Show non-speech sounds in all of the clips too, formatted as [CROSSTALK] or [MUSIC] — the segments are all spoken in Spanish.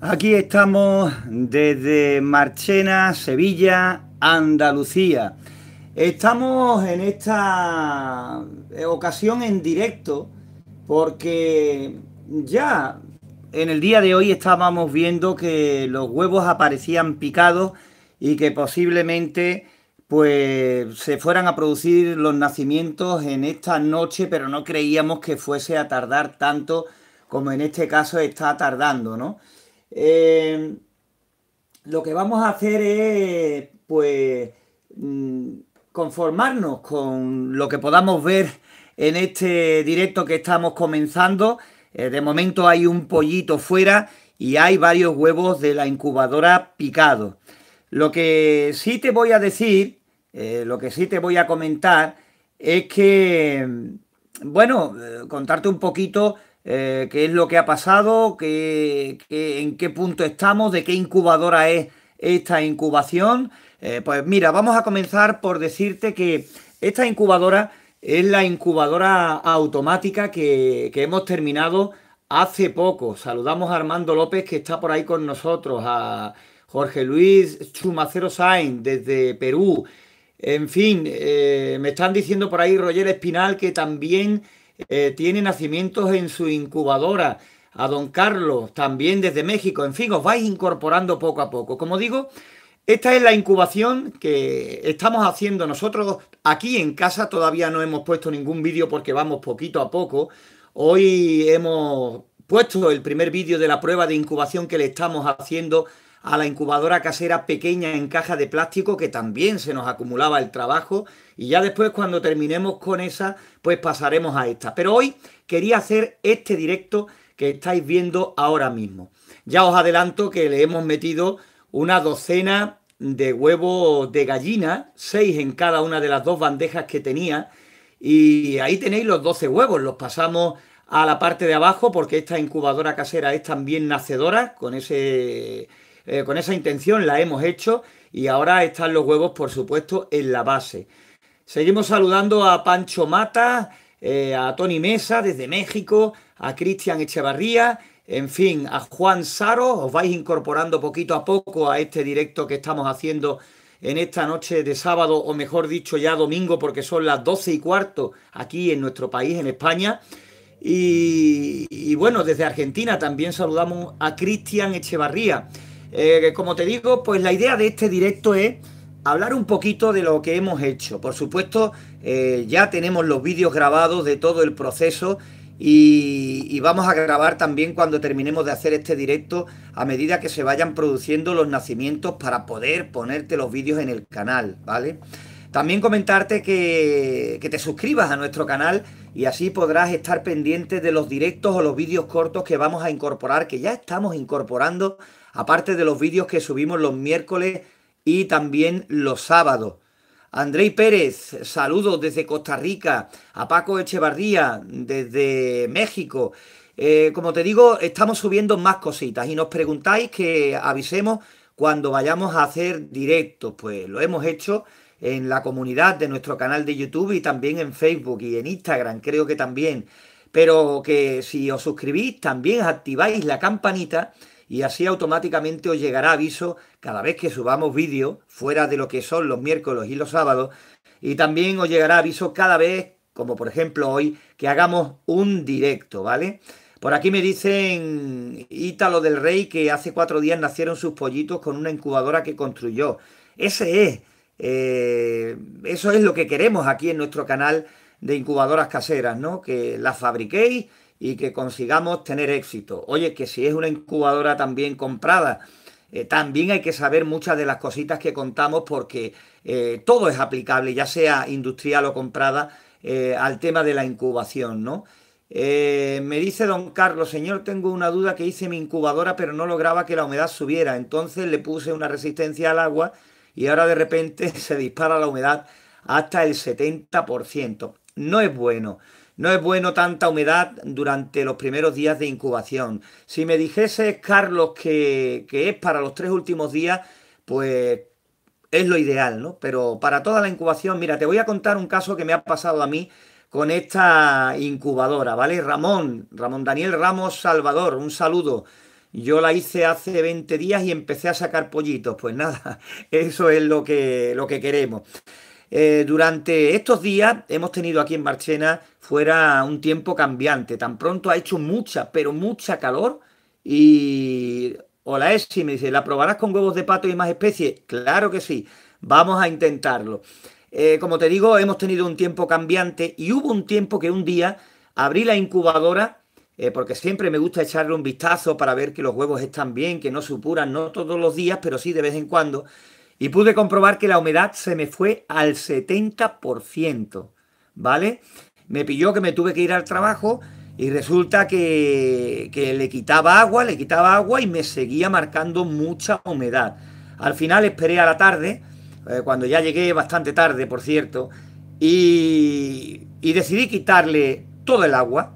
Aquí estamos desde Marchena, Sevilla, Andalucía. Estamos en esta ocasión en directo porque ya en el día de hoy estábamos viendo que los huevos aparecían picados y que posiblemente pues se fueran a producir los nacimientos en esta noche, pero no creíamos que fuese a tardar tanto como en este caso está tardando, ¿no? Em, lo que vamos a hacer es, pues, mm, conformarnos con lo que podamos ver en este directo que estamos comenzando. Eh, de momento hay un pollito fuera y hay varios huevos de la incubadora picados. Lo que sí te voy a decir, eh, lo que sí te voy a comentar es que, mm, bueno, eh, contarte un poquito eh, qué es lo que ha pasado, qué, en qué punto estamos, de qué incubadora es esta incubación. Eh, pues mira, vamos a comenzar por decirte que esta incubadora es la incubadora automática que, hemos terminado hace poco. Saludamos a Armando López que está por ahí con nosotros, a Jorge Luis Chumacero Sainz desde Perú. En fin, eh, me están diciendo por ahí Roger Espinal que también eh, tiene nacimientos en su incubadora, a don Carlos también desde México, en fin, os vais incorporando poco a poco. Como digo, esta es la incubación que estamos haciendo nosotros aquí en casa, todavía no hemos puesto ningún vídeo porque vamos poquito a poco. Hoy hemos puesto el primer vídeo de la prueba de incubación que le estamos haciendo a la incubadora casera pequeña en caja de plástico que también se nos acumulaba el trabajo y ya después cuando terminemos con esa pues pasaremos a esta. Pero hoy quería hacer este directo que estáis viendo ahora mismo. Ya os adelanto que le hemos metido una docena de huevos de gallina, seis en cada una de las dos bandejas que tenía y ahí tenéis los 12 huevos, los pasamos a la parte de abajo porque esta incubadora casera es también nacedora con ese eh, con esa intención la hemos hecho y ahora están los huevos, por supuesto, en la base. Seguimos saludando a Pancho Mata, eh, a Tony Mesa desde México, a Cristian Echevarría, en fin, a Juan Saro. Os vais incorporando poquito a poco a este directo que estamos haciendo en esta noche de sábado, o mejor dicho ya domingo, porque son las 12 y cuarto aquí en nuestro país, en España. Y, y bueno, desde Argentina también saludamos a Cristian Echevarría. Eh, como te digo, pues la idea de este directo es hablar un poquito de lo que hemos hecho. Por supuesto, eh, ya tenemos los vídeos grabados de todo el proceso y, vamos a grabar también cuando terminemos de hacer este directo a medida que se vayan produciendo los nacimientos para poder ponerte los vídeos en el canal, ¿vale? También comentarte que, que te suscribas a nuestro canal y así podrás estar pendiente de los directos o los vídeos cortos que vamos a incorporar, que ya estamos incorporando aparte de los vídeos que subimos los miércoles y también los sábados. Andrei Pérez, saludos desde Costa Rica, a Paco Echevarría desde México. Eh, como te digo, estamos subiendo más cositas y nos preguntáis que avisemos cuando vayamos a hacer directos. Pues lo hemos hecho en la comunidad de nuestro canal de YouTube y también en Facebook y en Instagram, creo que también. Pero que si os suscribís, también activáis la campanita y así automáticamente os llegará aviso cada vez que subamos vídeos fuera de lo que son los miércoles y los sábados y también os llegará aviso cada vez, como por ejemplo hoy, que hagamos un directo, ¿vale? Por aquí me dicen Ítalo del Rey que hace cuatro días nacieron sus pollitos con una incubadora que construyó. Ese es, eh, eso es lo que queremos aquí en nuestro canal de incubadoras caseras, ¿no? Que las fabriquéis y que consigamos tener éxito. Oye, que si es una incubadora también comprada, eh, también hay que saber muchas de las cositas que contamos porque eh, todo es aplicable, ya sea industrial o comprada, eh, al tema de la incubación, ¿no? me dice don Carlos, señor, tengo una duda que hice mi incubadora, pero no lograba que la humedad subiera. Entonces le puse una resistencia al agua y ahora de repente [LAUGHS] se dispara la humedad hasta el 70%. No es bueno. No es bueno tanta humedad durante los primeros días de incubación. Si me dijese, Carlos, que, es para los tres últimos días, pues es lo ideal, ¿no? Pero para toda la incubación, mira, te voy a contar un caso que me ha pasado a mí con esta incubadora, ¿vale? Ramón, Ramón Daniel Ramos Salvador, un saludo. Yo la hice hace 20 días y empecé a sacar pollitos. Pues nada, [LAUGHS] eso es lo que, lo que queremos. Eh, durante estos días hemos tenido aquí en Marchena fuera un tiempo cambiante. Tan pronto ha hecho mucha, pero mucha calor. Y hola Esi, me dice, ¿la probarás con huevos de pato y más especies? Claro que sí, vamos a intentarlo. Eh, como te digo, hemos tenido un tiempo cambiante y hubo un tiempo que un día abrí la incubadora eh, porque siempre me gusta echarle un vistazo para ver que los huevos están bien, que no supuran, no todos los días, pero sí de vez en cuando y pude comprobar que la humedad se me fue al 70%, ¿vale? Me pilló que me tuve que ir al trabajo y resulta que, le quitaba agua, le quitaba agua y me seguía marcando mucha humedad. Al final esperé a la tarde, eh, cuando ya llegué bastante tarde, por cierto, y, y decidí quitarle todo el agua.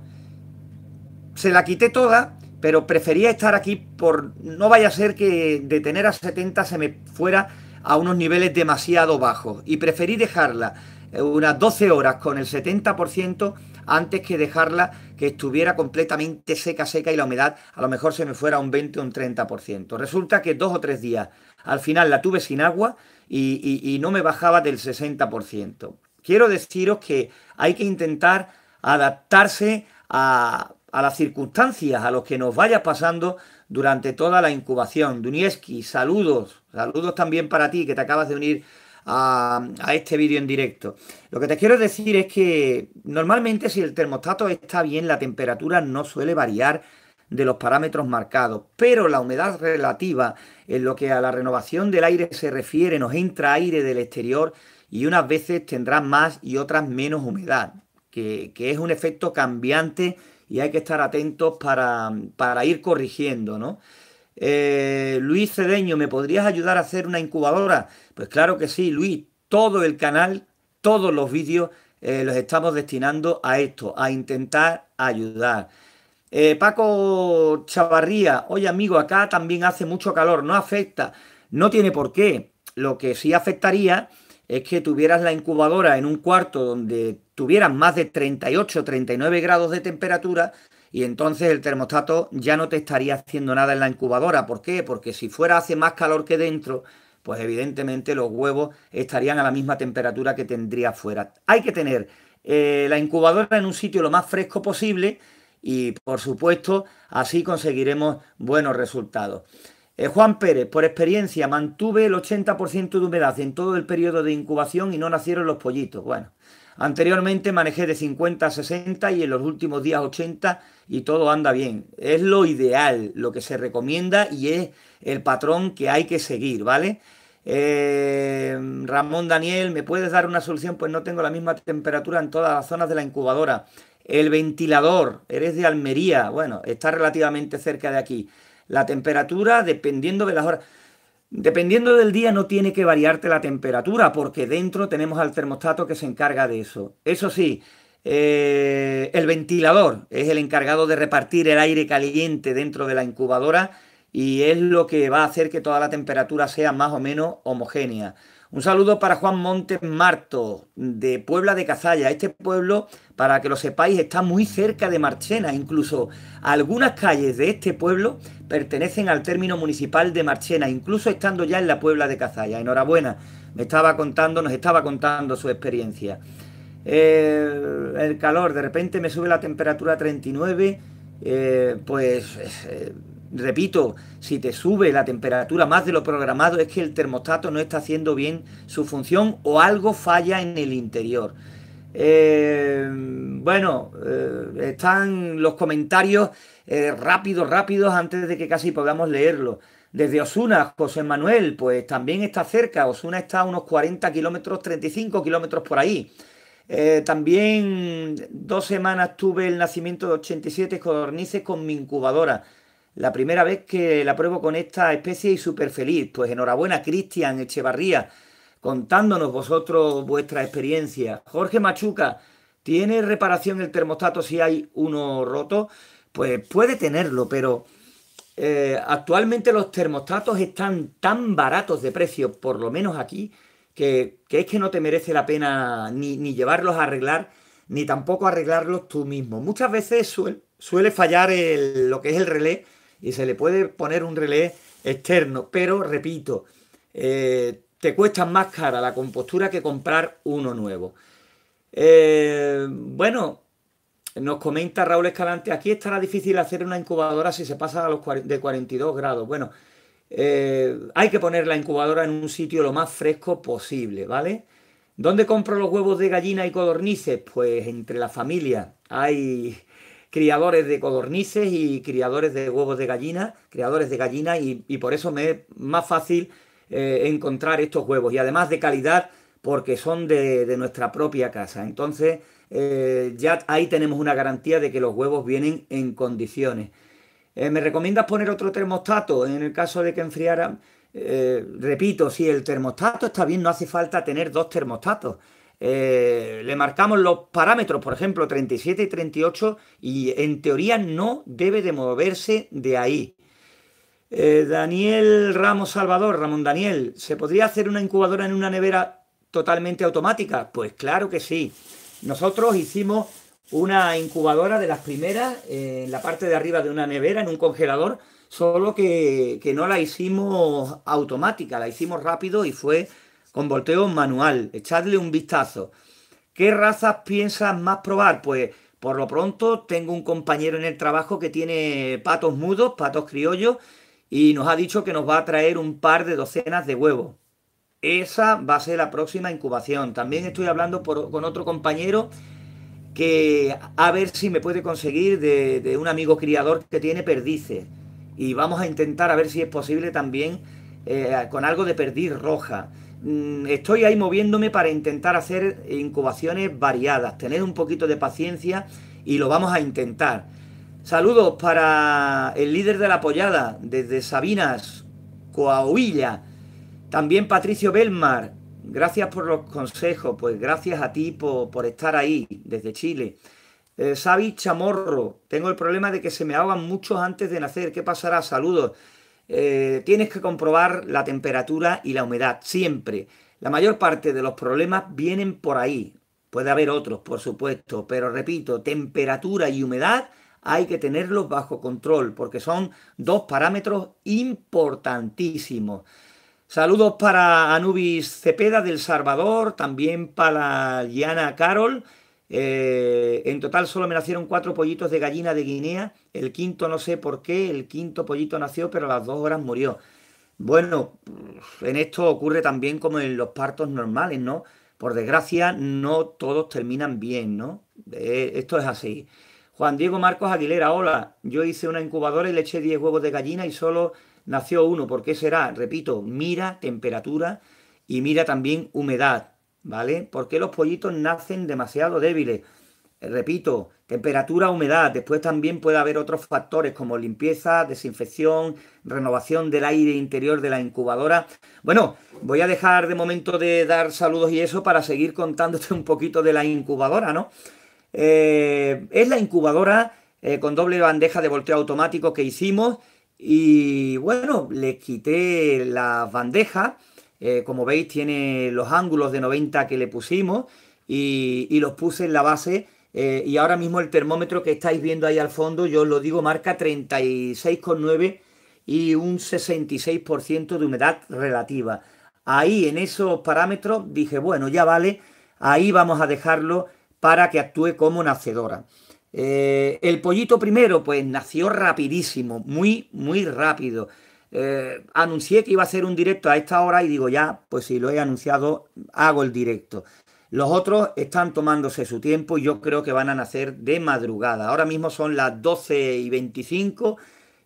Se la quité toda pero prefería estar aquí por no vaya a ser que de tener a 70 se me fuera a unos niveles demasiado bajos y preferí dejarla eh, unas 12 horas con el 70% antes que dejarla que estuviera completamente seca, seca y la humedad a lo mejor se me fuera un 20 o un 30%. Resulta que dos o tres días al final la tuve sin agua y, no me bajaba del 60%. Quiero deciros que hay que intentar adaptarse a, a las circunstancias, a los que nos vaya pasando durante toda la incubación. Dunieski, saludos, saludos también para ti que te acabas de unir a, este vídeo en directo. Lo que te quiero decir es que normalmente si el termostato está bien, la temperatura no suele variar de los parámetros marcados, pero la humedad relativa en lo que a la renovación del aire se refiere, nos entra aire del exterior y unas veces tendrá más y otras menos humedad, que es un efecto cambiante y hay que estar atentos para, ir corrigiendo, ¿no? Eh, Luis Cedeño, ¿me podrías ayudar a hacer una incubadora? Pues claro que sí, Luis, todo el canal, todos los vídeos eh, los estamos destinando a esto, a intentar ayudar. Eh, Paco Chavarría, oye amigo, acá también hace mucho calor, no afecta, no tiene por qué. Lo que sí afectaría es que tuvieras la incubadora en un cuarto donde tuvieran más de 38 o 39 grados de temperatura y entonces el termostato ya no te estaría haciendo nada en la incubadora. ¿Por qué? Porque si fuera hace más calor que dentro, pues evidentemente los huevos estarían a la misma temperatura que tendría fuera. Hay que tener eh, la incubadora en un sitio lo más fresco posible y por supuesto así conseguiremos buenos resultados. Eh, Juan Pérez, por experiencia, mantuve el 80% de humedad en todo el periodo de incubación y no nacieron los pollitos. Bueno, Anteriormente manejé de 50 a 60 y en los últimos días 80 y todo anda bien. Es lo ideal, lo que se recomienda y es el patrón que hay que seguir, ¿vale? Eh, Ramón Daniel, ¿me puedes dar una solución? Pues no tengo la misma temperatura en todas las zonas de la incubadora. El ventilador, eres de Almería, bueno, está relativamente cerca de aquí. La temperatura, dependiendo de las horas. Dependiendo del día no tiene que variarte la temperatura porque dentro tenemos al termostato que se encarga de eso. Eso sí, eh, el ventilador es el encargado de repartir el aire caliente dentro de la incubadora y es lo que va a hacer que toda la temperatura sea más o menos homogénea. Un saludo para Juan Montes Marto de Puebla de Cazalla. Este pueblo para que lo sepáis, está muy cerca de Marchena. Incluso algunas calles de este pueblo pertenecen al término municipal de Marchena, incluso estando ya en la Puebla de Cazalla. Enhorabuena, me estaba contando, nos estaba contando su experiencia. Eh, el calor, de repente me sube la temperatura a 39, eh, pues eh, repito, si te sube la temperatura más de lo programado es que el termostato no está haciendo bien su función o algo falla en el interior. Eh, bueno, eh, están los comentarios eh, rápidos, rápidos, antes de que casi podamos leerlo. Desde Osuna, José Manuel, pues también está cerca. Osuna está a unos 40 kilómetros, 35 kilómetros por ahí. también dos semanas tuve el nacimiento de 87 codornices con mi incubadora. La primera vez que la pruebo con esta especie y súper feliz. Pues enhorabuena, Cristian Echevarría contándonos vosotros vuestra experiencia. Jorge Machuca, ¿tiene reparación el termostato si hay uno roto? Pues puede tenerlo, pero eh, actualmente los termostatos están tan baratos de precio, por lo menos aquí, que, es que no te merece la pena ni, llevarlos a arreglar, ni tampoco arreglarlos tú mismo. Muchas veces suele fallar lo que es el relé y se le puede poner un relé externo, pero repito, eh, te cuesta más cara la compostura que comprar uno nuevo. Eh, bueno, nos comenta Raúl Escalante, aquí estará difícil hacer una incubadora si se pasa a los de 42 grados. Bueno, eh, hay que poner la incubadora en un sitio lo más fresco posible, ¿vale? ¿Dónde compro los huevos de gallina y codornices? Pues entre la familia. Hay criadores de codornices y criadores de huevos de gallina, criadores de gallina, y, y por eso me es más fácil eh, encontrar estos huevos y además de calidad porque son de, nuestra propia casa. Entonces eh, ya ahí tenemos una garantía de que los huevos vienen en condiciones. Eh, ¿Me recomiendas poner otro termostato en el caso de que enfriara? repito, si el termostato está bien, no hace falta tener dos termostatos. le marcamos los parámetros, por ejemplo, 37 y 38, y en teoría no debe de moverse de ahí. Eh, Daniel Ramos Salvador, Ramón Daniel, ¿se podría hacer una incubadora en una nevera totalmente automática? Pues claro que sí. Nosotros hicimos una incubadora de las primeras en la parte de arriba de una nevera, en un congelador, solo que, que, no la hicimos automática, la hicimos rápido y fue con volteo manual. Echadle un vistazo. ¿Qué razas piensas más probar? Pues por lo pronto tengo un compañero en el trabajo que tiene patos mudos, patos criollos, y nos ha dicho que nos va a traer un par de docenas de huevos. Esa va a ser la próxima incubación. También estoy hablando con otro compañero que a ver si me puede conseguir de, un amigo criador que tiene perdices. Y vamos a intentar a ver si es posible también eh, con algo de perdiz roja. Mm, estoy ahí moviéndome para intentar hacer incubaciones variadas, tener un poquito de paciencia y lo vamos a intentar. Saludos para el líder de la apoyada, desde Sabinas, Coahuila. También Patricio Belmar. Gracias por los consejos. Pues gracias a ti por, estar ahí desde Chile. Sabi eh, Chamorro. Tengo el problema de que se me ahogan muchos antes de nacer. ¿Qué pasará? Saludos. Eh, tienes que comprobar la temperatura y la humedad siempre. La mayor parte de los problemas vienen por ahí. Puede haber otros, por supuesto, pero repito, temperatura y humedad hay que tenerlos bajo control porque son dos parámetros importantísimos. Saludos para Anubis Cepeda del Salvador, también para Diana Carol. Eh, en total solo me nacieron cuatro pollitos de gallina de Guinea. El quinto no sé por qué, el quinto pollito nació, pero a las dos horas murió. Bueno, en esto ocurre también como en los partos normales, ¿no? Por desgracia, no todos terminan bien, ¿no? Eh, esto es así. Juan Diego Marcos Aguilera, hola, yo hice una incubadora y le eché 10 huevos de gallina y solo nació uno. ¿Por qué será? Repito, mira temperatura y mira también humedad, ¿vale? ¿Por qué los pollitos nacen demasiado débiles? Eh, repito, temperatura, humedad. Después también puede haber otros factores como limpieza, desinfección, renovación del aire interior de la incubadora. Bueno, voy a dejar de momento de dar saludos y eso para seguir contándote un poquito de la incubadora, ¿no? Eh, es la incubadora eh, con doble bandeja de volteo automático que hicimos y bueno, le quité las bandejas. Eh, como veis tiene los ángulos de 90 que le pusimos y, los puse en la base y ahora mismo el termómetro que estáis viendo ahí al fondo, yo os lo digo, marca 36,9 y un 66% de humedad relativa. Ahí en esos parámetros dije, bueno, ya vale, ahí vamos a dejarlo para que actúe como nacedora. Eh, el pollito primero, pues nació rapidísimo, muy, muy rápido. Eh, anuncié que iba a hacer un directo a esta hora y digo, ya, pues si lo he anunciado, hago el directo. Los otros están tomándose su tiempo y yo creo que van a nacer de madrugada. Ahora mismo son las 12 y 25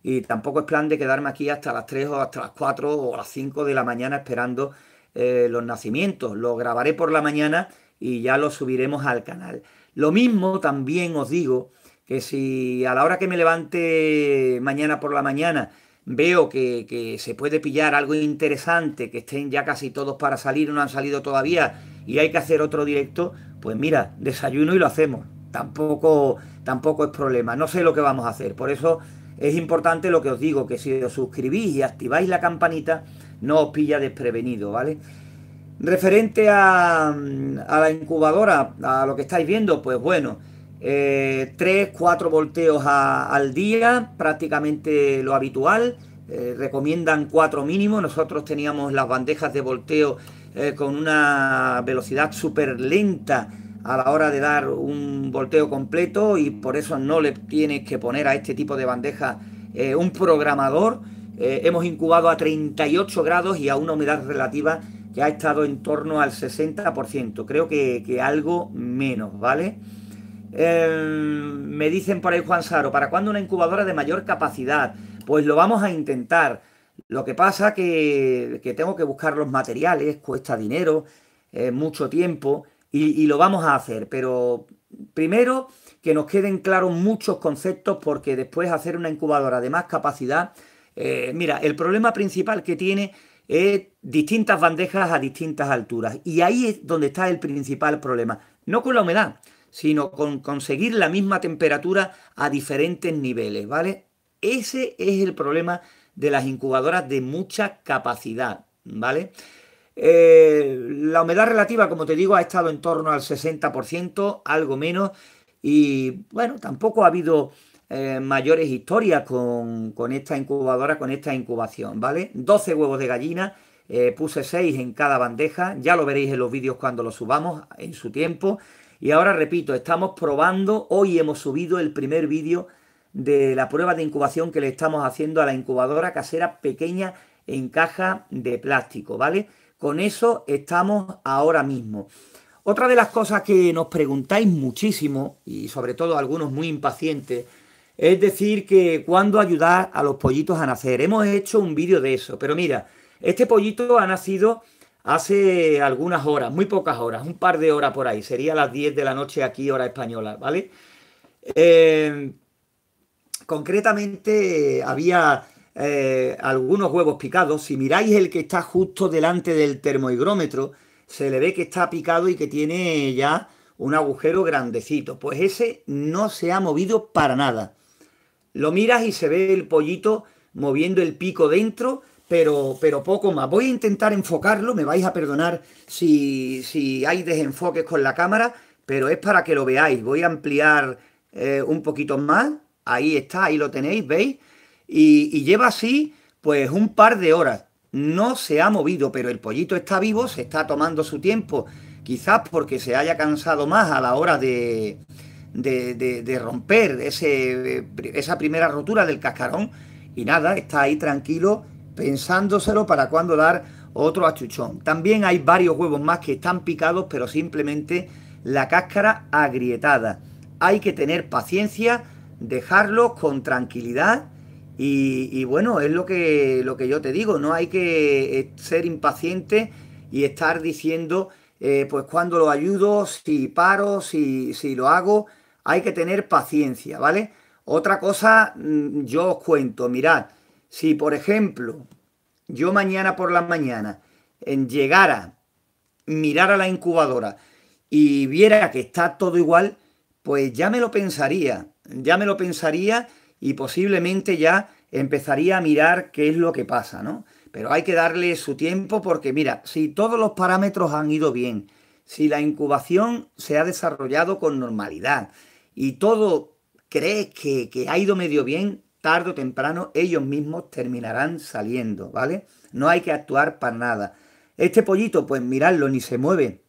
y tampoco es plan de quedarme aquí hasta las 3 o hasta las 4 o las 5 de la mañana esperando eh, los nacimientos. Lo grabaré por la mañana y ya lo subiremos al canal. Lo mismo también os digo que si a la hora que me levante mañana por la mañana veo que, se puede pillar algo interesante, que estén ya casi todos para salir, no han salido todavía y hay que hacer otro directo, pues mira, desayuno y lo hacemos. Tampoco, tampoco es problema, no sé lo que vamos a hacer. Por eso es importante lo que os digo, que si os suscribís y activáis la campanita, no os pilla desprevenido, ¿vale? Referente a, la incubadora, a lo que estáis viendo, pues bueno, eh, 3, 4 volteos al día, prácticamente lo habitual. Eh, recomiendan 4 mínimo. Nosotros teníamos las bandejas de volteo eh, con una velocidad súper lenta a la hora de dar un volteo completo y por eso no le tienes que poner a este tipo de bandeja eh, un programador. hemos incubado a 38 grados y a una humedad relativa ha estado en torno al 60%, creo que, algo menos, ¿vale? Eh, me dicen por ahí Juan Saro, ¿para cuándo una incubadora de mayor capacidad? Pues lo vamos a intentar. Lo que pasa que, que tengo que buscar los materiales, cuesta dinero, mucho tiempo, y, lo vamos a hacer. Pero primero que nos queden claros muchos conceptos, porque después hacer una incubadora de más capacidad eh, mira, el problema principal que tiene distintas bandejas a distintas alturas. Y ahí es donde está el principal problema. No con la humedad, sino con conseguir la misma temperatura a diferentes niveles, ¿vale? Ese es el problema de las incubadoras de mucha capacidad, ¿vale? Eh, la humedad relativa, como te digo, ha estado en torno al 60%, algo menos, y bueno, tampoco ha habido eh, mayores historias con, con, esta incubadora, con esta incubación, ¿vale? 12 huevos de gallina, eh, puse 6 en cada bandeja, ya lo veréis en los vídeos cuando lo subamos en su tiempo. Y ahora repito, estamos probando, hoy hemos subido el primer vídeo de la prueba de incubación que le estamos haciendo a la incubadora casera pequeña en caja de plástico, ¿vale? Con eso estamos ahora mismo. Otra de las cosas que nos preguntáis muchísimo, y sobre todo algunos muy impacientes, es decir, que cuando ayudar a los pollitos a nacer. Hemos hecho un vídeo de eso, pero mira, este pollito ha nacido hace algunas horas, muy pocas horas, un par de horas por ahí. Sería las 10 de la noche aquí, hora española, ¿vale? Eh, concretamente había eh, algunos huevos picados. Si miráis el que está justo delante del termohigrómetro, se le ve que está picado y que tiene ya un agujero grandecito. Pues ese no se ha movido para nada. Lo miras y se ve el pollito moviendo el pico dentro, pero, pero poco más. Voy a intentar enfocarlo, me vais a perdonar si, si hay desenfoques con la cámara, pero es para que lo veáis. Voy a ampliar eh, un poquito más. Ahí está, ahí lo tenéis, ¿veis? Y, y lleva así pues un par de horas. No se ha movido, pero el pollito está vivo, se está tomando su tiempo. Quizás porque se haya cansado más a la hora de, de, romper esa primera rotura del cascarón. Y nada, está ahí tranquilo pensándoselo para cuando dar otro achuchón. También hay varios huevos más que están picados, pero simplemente la cáscara agrietada. Hay que tener paciencia, dejarlos con tranquilidad. Y, bueno, es lo que, lo que yo te digo, no hay que eh, ser impaciente y estar diciendo, eh, pues cuando lo ayudo, si paro, si, si lo hago, hay que tener paciencia, ¿vale? Otra cosa, mm, yo os cuento, mirad, si por ejemplo yo mañana por la mañana llegara, mirara la incubadora y viera que está todo igual, pues ya me lo pensaría, ya me lo pensaría y posiblemente ya empezaría a mirar qué es lo que pasa, ¿no? Pero hay que darle su tiempo porque mira, si todos los parámetros han ido bien, si la incubación se ha desarrollado con normalidad, y todo cree que, ha ido medio bien, tarde o temprano ellos mismos terminarán saliendo, ¿vale? No hay que actuar para nada. Este pollito, pues miradlo, ni se mueve.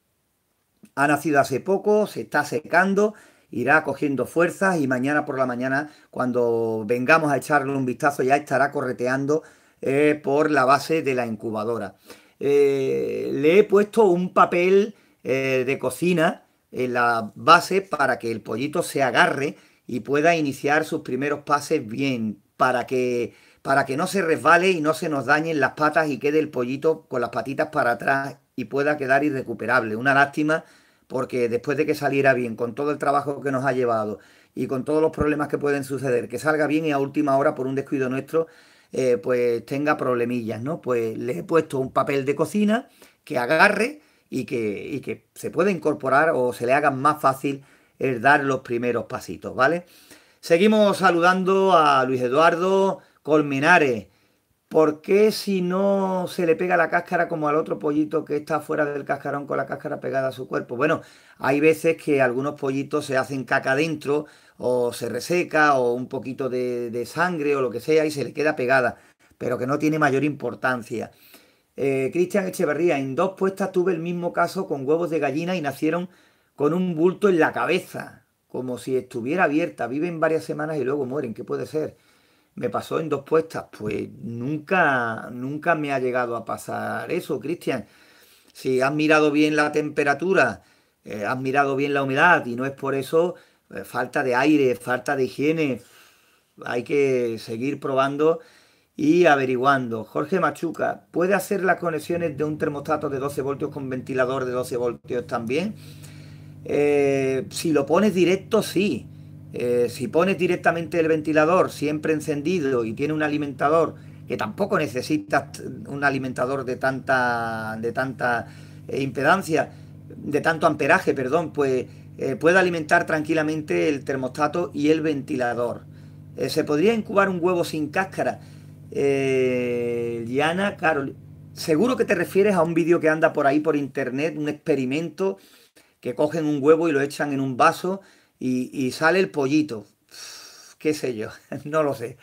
Ha nacido hace poco, se está secando, irá cogiendo fuerzas y mañana por la mañana, cuando vengamos a echarle un vistazo, ya estará correteando eh, por la base de la incubadora. Eh, le he puesto un papel eh, de cocina en la base para que el pollito se agarre y pueda iniciar sus primeros pases bien, para que, para que no se resbale y no se nos dañen las patas y quede el pollito con las patitas para atrás y pueda quedar irrecuperable. Una lástima porque después de que saliera bien, con todo el trabajo que nos ha llevado y con todos los problemas que pueden suceder, que salga bien y a última hora por un descuido nuestro, eh, pues tenga problemillas, ¿no? Pues le he puesto un papel de cocina que agarre y que, que se puede incorporar o se le haga más fácil el dar los primeros pasitos, ¿vale? Seguimos saludando a Luis Eduardo Colmenares. ¿Por qué si no se le pega la cáscara como al otro pollito que está fuera del cascarón con la cáscara pegada a su cuerpo? Bueno, hay veces que algunos pollitos se hacen caca dentro o se reseca o un poquito de, de sangre o lo que sea y se le queda pegada, pero que no tiene mayor importancia. Eh, Cristian Echeverría, en dos puestas tuve el mismo caso con huevos de gallina y nacieron con un bulto en la cabeza, como si estuviera abierta. Viven varias semanas y luego mueren. ¿Qué puede ser? Me pasó en dos puestas. Pues nunca, nunca me ha llegado a pasar eso, Cristian. Si has mirado bien la temperatura, eh, has mirado bien la humedad y no es por eso eh, falta de aire, falta de higiene, hay que seguir probando y averiguando. Jorge Machuca, ¿puede hacer las conexiones de un termostato de 12 voltios con ventilador de 12 voltios también? Eh, si lo pones directo, sí. Eh, si pones directamente el ventilador siempre encendido y tiene un alimentador, que tampoco necesitas un alimentador de tanta, de tanta eh, impedancia, de tanto amperaje, perdón, pues puede alimentar tranquilamente el termostato y el ventilador. se podría incubar un huevo sin cáscara eh, Liana, Carol, seguro que te refieres a un vídeo que anda por ahí por internet, un experimento que cogen un huevo y lo echan en un vaso y, sale el pollito. qué sé yo, [LAUGHS] no lo sé.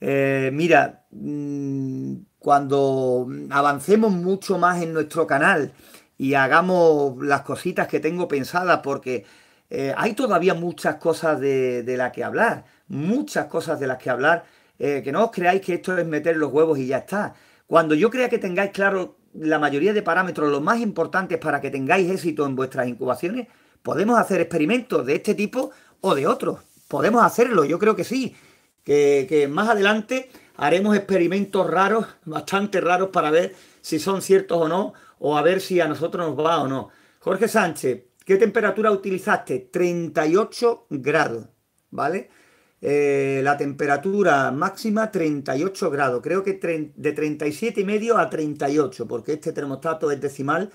Eh, mira, mm, cuando avancemos mucho más en nuestro canal y hagamos las cositas que tengo pensadas, porque eh, hay todavía muchas cosas de, de las que hablar, muchas cosas de las que hablar eh, que no os creáis que esto es meter los huevos y ya está. Cuando yo crea que tengáis claro la mayoría de parámetros, los más importantes para que tengáis éxito en vuestras incubaciones, podemos hacer experimentos de este tipo o de otros. Podemos hacerlo, yo creo que sí. Que, que más adelante haremos experimentos raros, bastante raros, para ver si son ciertos o no, o a ver si a nosotros nos va o no. Jorge Sánchez, ¿qué temperatura utilizaste? 38 grados, ¿vale? Eh, la temperatura máxima 38 grados, creo que de 37 y medio a 38, porque este termostato es decimal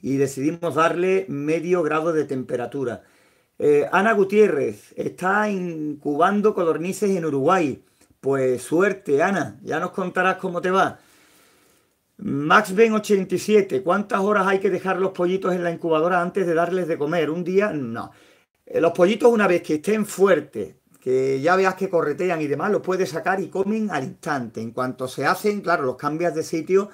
y decidimos darle medio grado de temperatura. Eh, Ana Gutiérrez está incubando codornices en Uruguay. Pues suerte, Ana, ya nos contarás cómo te va. Max Ben 87, ¿cuántas horas hay que dejar los pollitos en la incubadora antes de darles de comer? ¿Un día? No. Eh, los pollitos una vez que estén fuertes, que ya veas que corretean y demás, los puedes sacar y comen al instante. En cuanto se hacen, claro, los cambias de sitio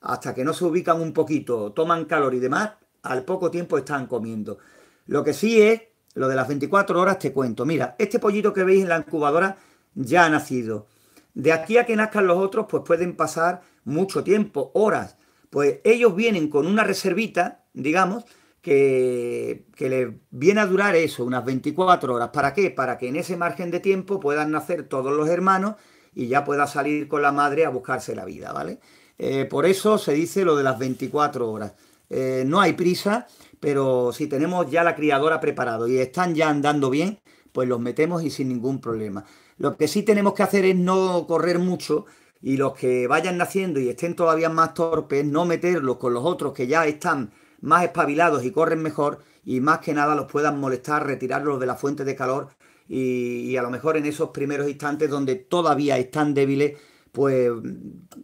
hasta que no se ubican un poquito, toman calor y demás, al poco tiempo están comiendo. Lo que sí es, lo de las 24 horas te cuento. Mira, este pollito que veis en la incubadora ya ha nacido. De aquí a que nazcan los otros, pues pueden pasar mucho tiempo, horas. Pues ellos vienen con una reservita, digamos, que, que le viene a durar eso, unas 24 horas. ¿Para qué? Para que en ese margen de tiempo puedan nacer todos los hermanos y ya pueda salir con la madre a buscarse la vida, ¿vale? Eh, por eso se dice lo de las 24 horas. Eh, no hay prisa, pero si tenemos ya la criadora preparado y están ya andando bien, pues los metemos y sin ningún problema. Lo que sí tenemos que hacer es no correr mucho y los que vayan naciendo y estén todavía más torpes, no meterlos con los otros que ya están más espabilados y corren mejor y más que nada los puedan molestar, retirarlos de la fuente de calor y, a lo mejor en esos primeros instantes donde todavía están débiles, pues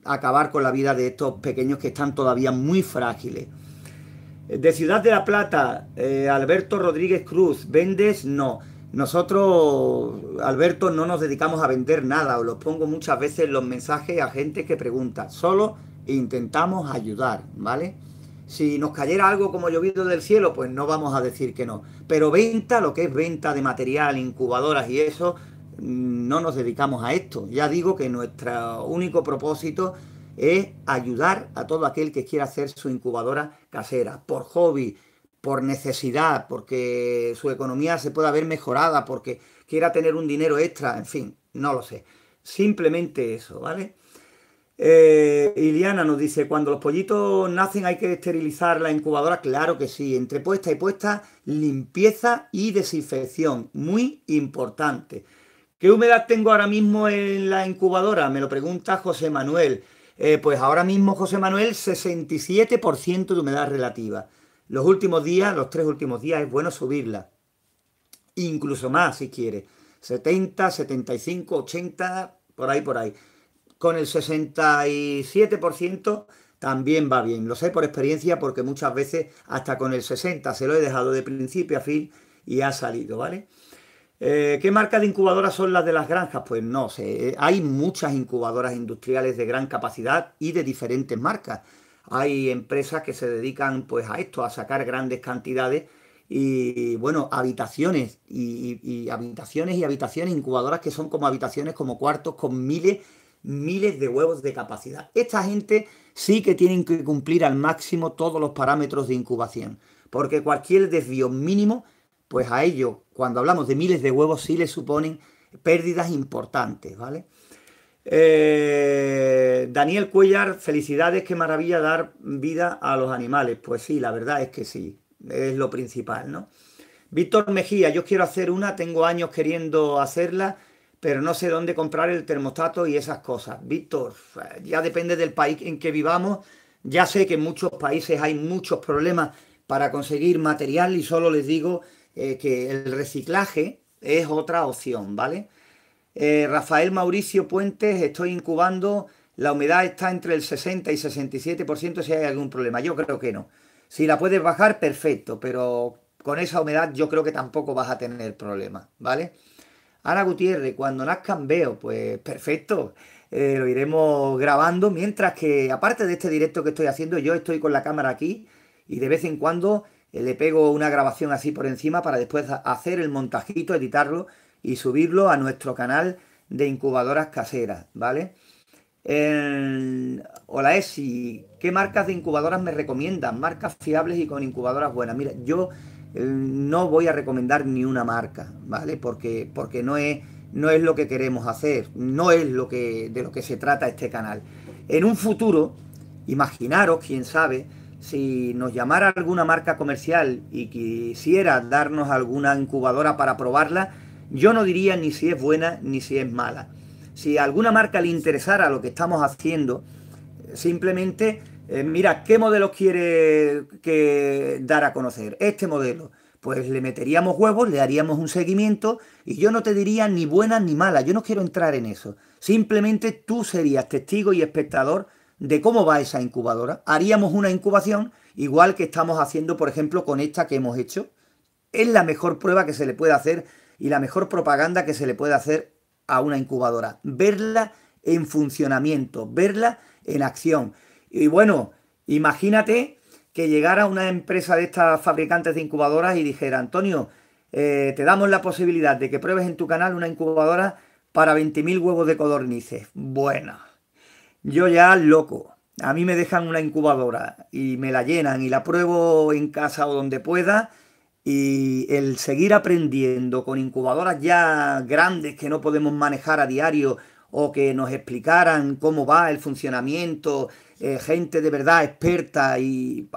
acabar con la vida de estos pequeños que están todavía muy frágiles. De Ciudad de la Plata, eh, Alberto Rodríguez Cruz, ¿vendes? No. Nosotros, Alberto, no nos dedicamos a vender nada. Os los pongo muchas veces los mensajes a gente que pregunta. Solo intentamos ayudar, ¿vale? Si nos cayera algo como llovido del cielo, pues no vamos a decir que no. Pero venta, lo que es venta de material, incubadoras y eso, mm, no nos dedicamos a esto. Ya digo que nuestro único propósito es ayudar a todo aquel que quiera hacer su incubadora casera, por hobby, por necesidad, porque su economía se pueda ver mejorada, porque quiera tener un dinero extra, en fin, no lo sé. Simplemente eso, ¿vale? Eh, Iliana nos dice, cuando los pollitos nacen hay que esterilizar la incubadora. Claro que sí, entre puesta y puesta, limpieza y desinfección, muy importante. ¿Qué humedad tengo ahora mismo en la incubadora? Me lo pregunta José Manuel. Eh, pues ahora mismo, José Manuel, 67% de humedad relativa. Los últimos días, los tres últimos días, es bueno subirla. Incluso más, si quiere. 70, 75, 80, por ahí, por ahí con el 67% también va bien. Lo sé por experiencia porque muchas veces hasta con el 60 se lo he dejado de principio a fin y ha salido, ¿vale? Eh, ¿Qué marca de incubadoras son las de las granjas? Pues no sé, eh, hay muchas incubadoras industriales de gran capacidad y de diferentes marcas. Hay empresas que se dedican pues a esto, a sacar grandes cantidades y bueno, habitaciones y, y habitaciones y habitaciones, incubadoras que son como habitaciones, como cuartos con miles miles de huevos de capacidad. Esta gente sí que tienen que cumplir al máximo todos los parámetros de incubación, porque cualquier desvío mínimo, pues a ello cuando hablamos de miles de huevos, sí les suponen pérdidas importantes, ¿vale? Eh, Daniel Cuellar, felicidades, qué maravilla dar vida a los animales. Pues sí, la verdad es que sí, es lo principal, ¿no? Víctor Mejía, yo quiero hacer una, tengo años queriendo hacerla, pero no sé dónde comprar el termostato y esas cosas. Víctor, ya depende del país en que vivamos. Ya sé que en muchos países hay muchos problemas para conseguir material y solo les digo eh, que el reciclaje es otra opción, ¿vale? Eh, Rafael Mauricio Puentes, estoy incubando, la humedad está entre el 60 y 67% si hay algún problema. Yo creo que no. Si la puedes bajar, perfecto, pero con esa humedad yo creo que tampoco vas a tener problemas, ¿vale? Ana Gutiérrez, cuando nazcan veo, pues perfecto. Eh, lo iremos grabando, mientras que aparte de este directo que estoy haciendo, yo estoy con la cámara aquí y de vez en cuando eh, le pego una grabación así por encima para después hacer el montajito, editarlo y subirlo a nuestro canal de incubadoras caseras, ¿vale? Hola Esi, ¿qué marcas de incubadoras me recomiendan? Marcas fiables y con incubadoras buenas. Mira, yo no voy a recomendar ni una marca, ¿vale? Porque, porque no, es, no es lo que queremos hacer, no es lo que, de lo que se trata este canal. En un futuro, imaginaros, quién sabe, si nos llamara alguna marca comercial y quisiera darnos alguna incubadora para probarla, yo no diría ni si es buena ni si es mala. Si a alguna marca le interesara lo que estamos haciendo, simplemente eh, mira, ¿qué modelos quiere que dar a conocer? Este modelo. Pues le meteríamos huevos, le haríamos un seguimiento y yo no te diría ni buenas ni malas, yo no quiero entrar en eso. Simplemente tú serías testigo y espectador de cómo va esa incubadora. Haríamos una incubación igual que estamos haciendo, por ejemplo, con esta que hemos hecho. Es la mejor prueba que se le puede hacer y la mejor propaganda que se le puede hacer a una incubadora. Verla en funcionamiento, verla en acción. Y bueno, imagínate que llegara una empresa de estas fabricantes de incubadoras y dijera, Antonio, eh, te damos la posibilidad de que pruebes en tu canal una incubadora para 20.000 huevos de codornices. Bueno, yo ya loco. A mí me dejan una incubadora y me la llenan y la pruebo en casa o donde pueda. Y el seguir aprendiendo con incubadoras ya grandes que no podemos manejar a diario o que nos explicaran cómo va el funcionamiento, eh, gente de verdad experta y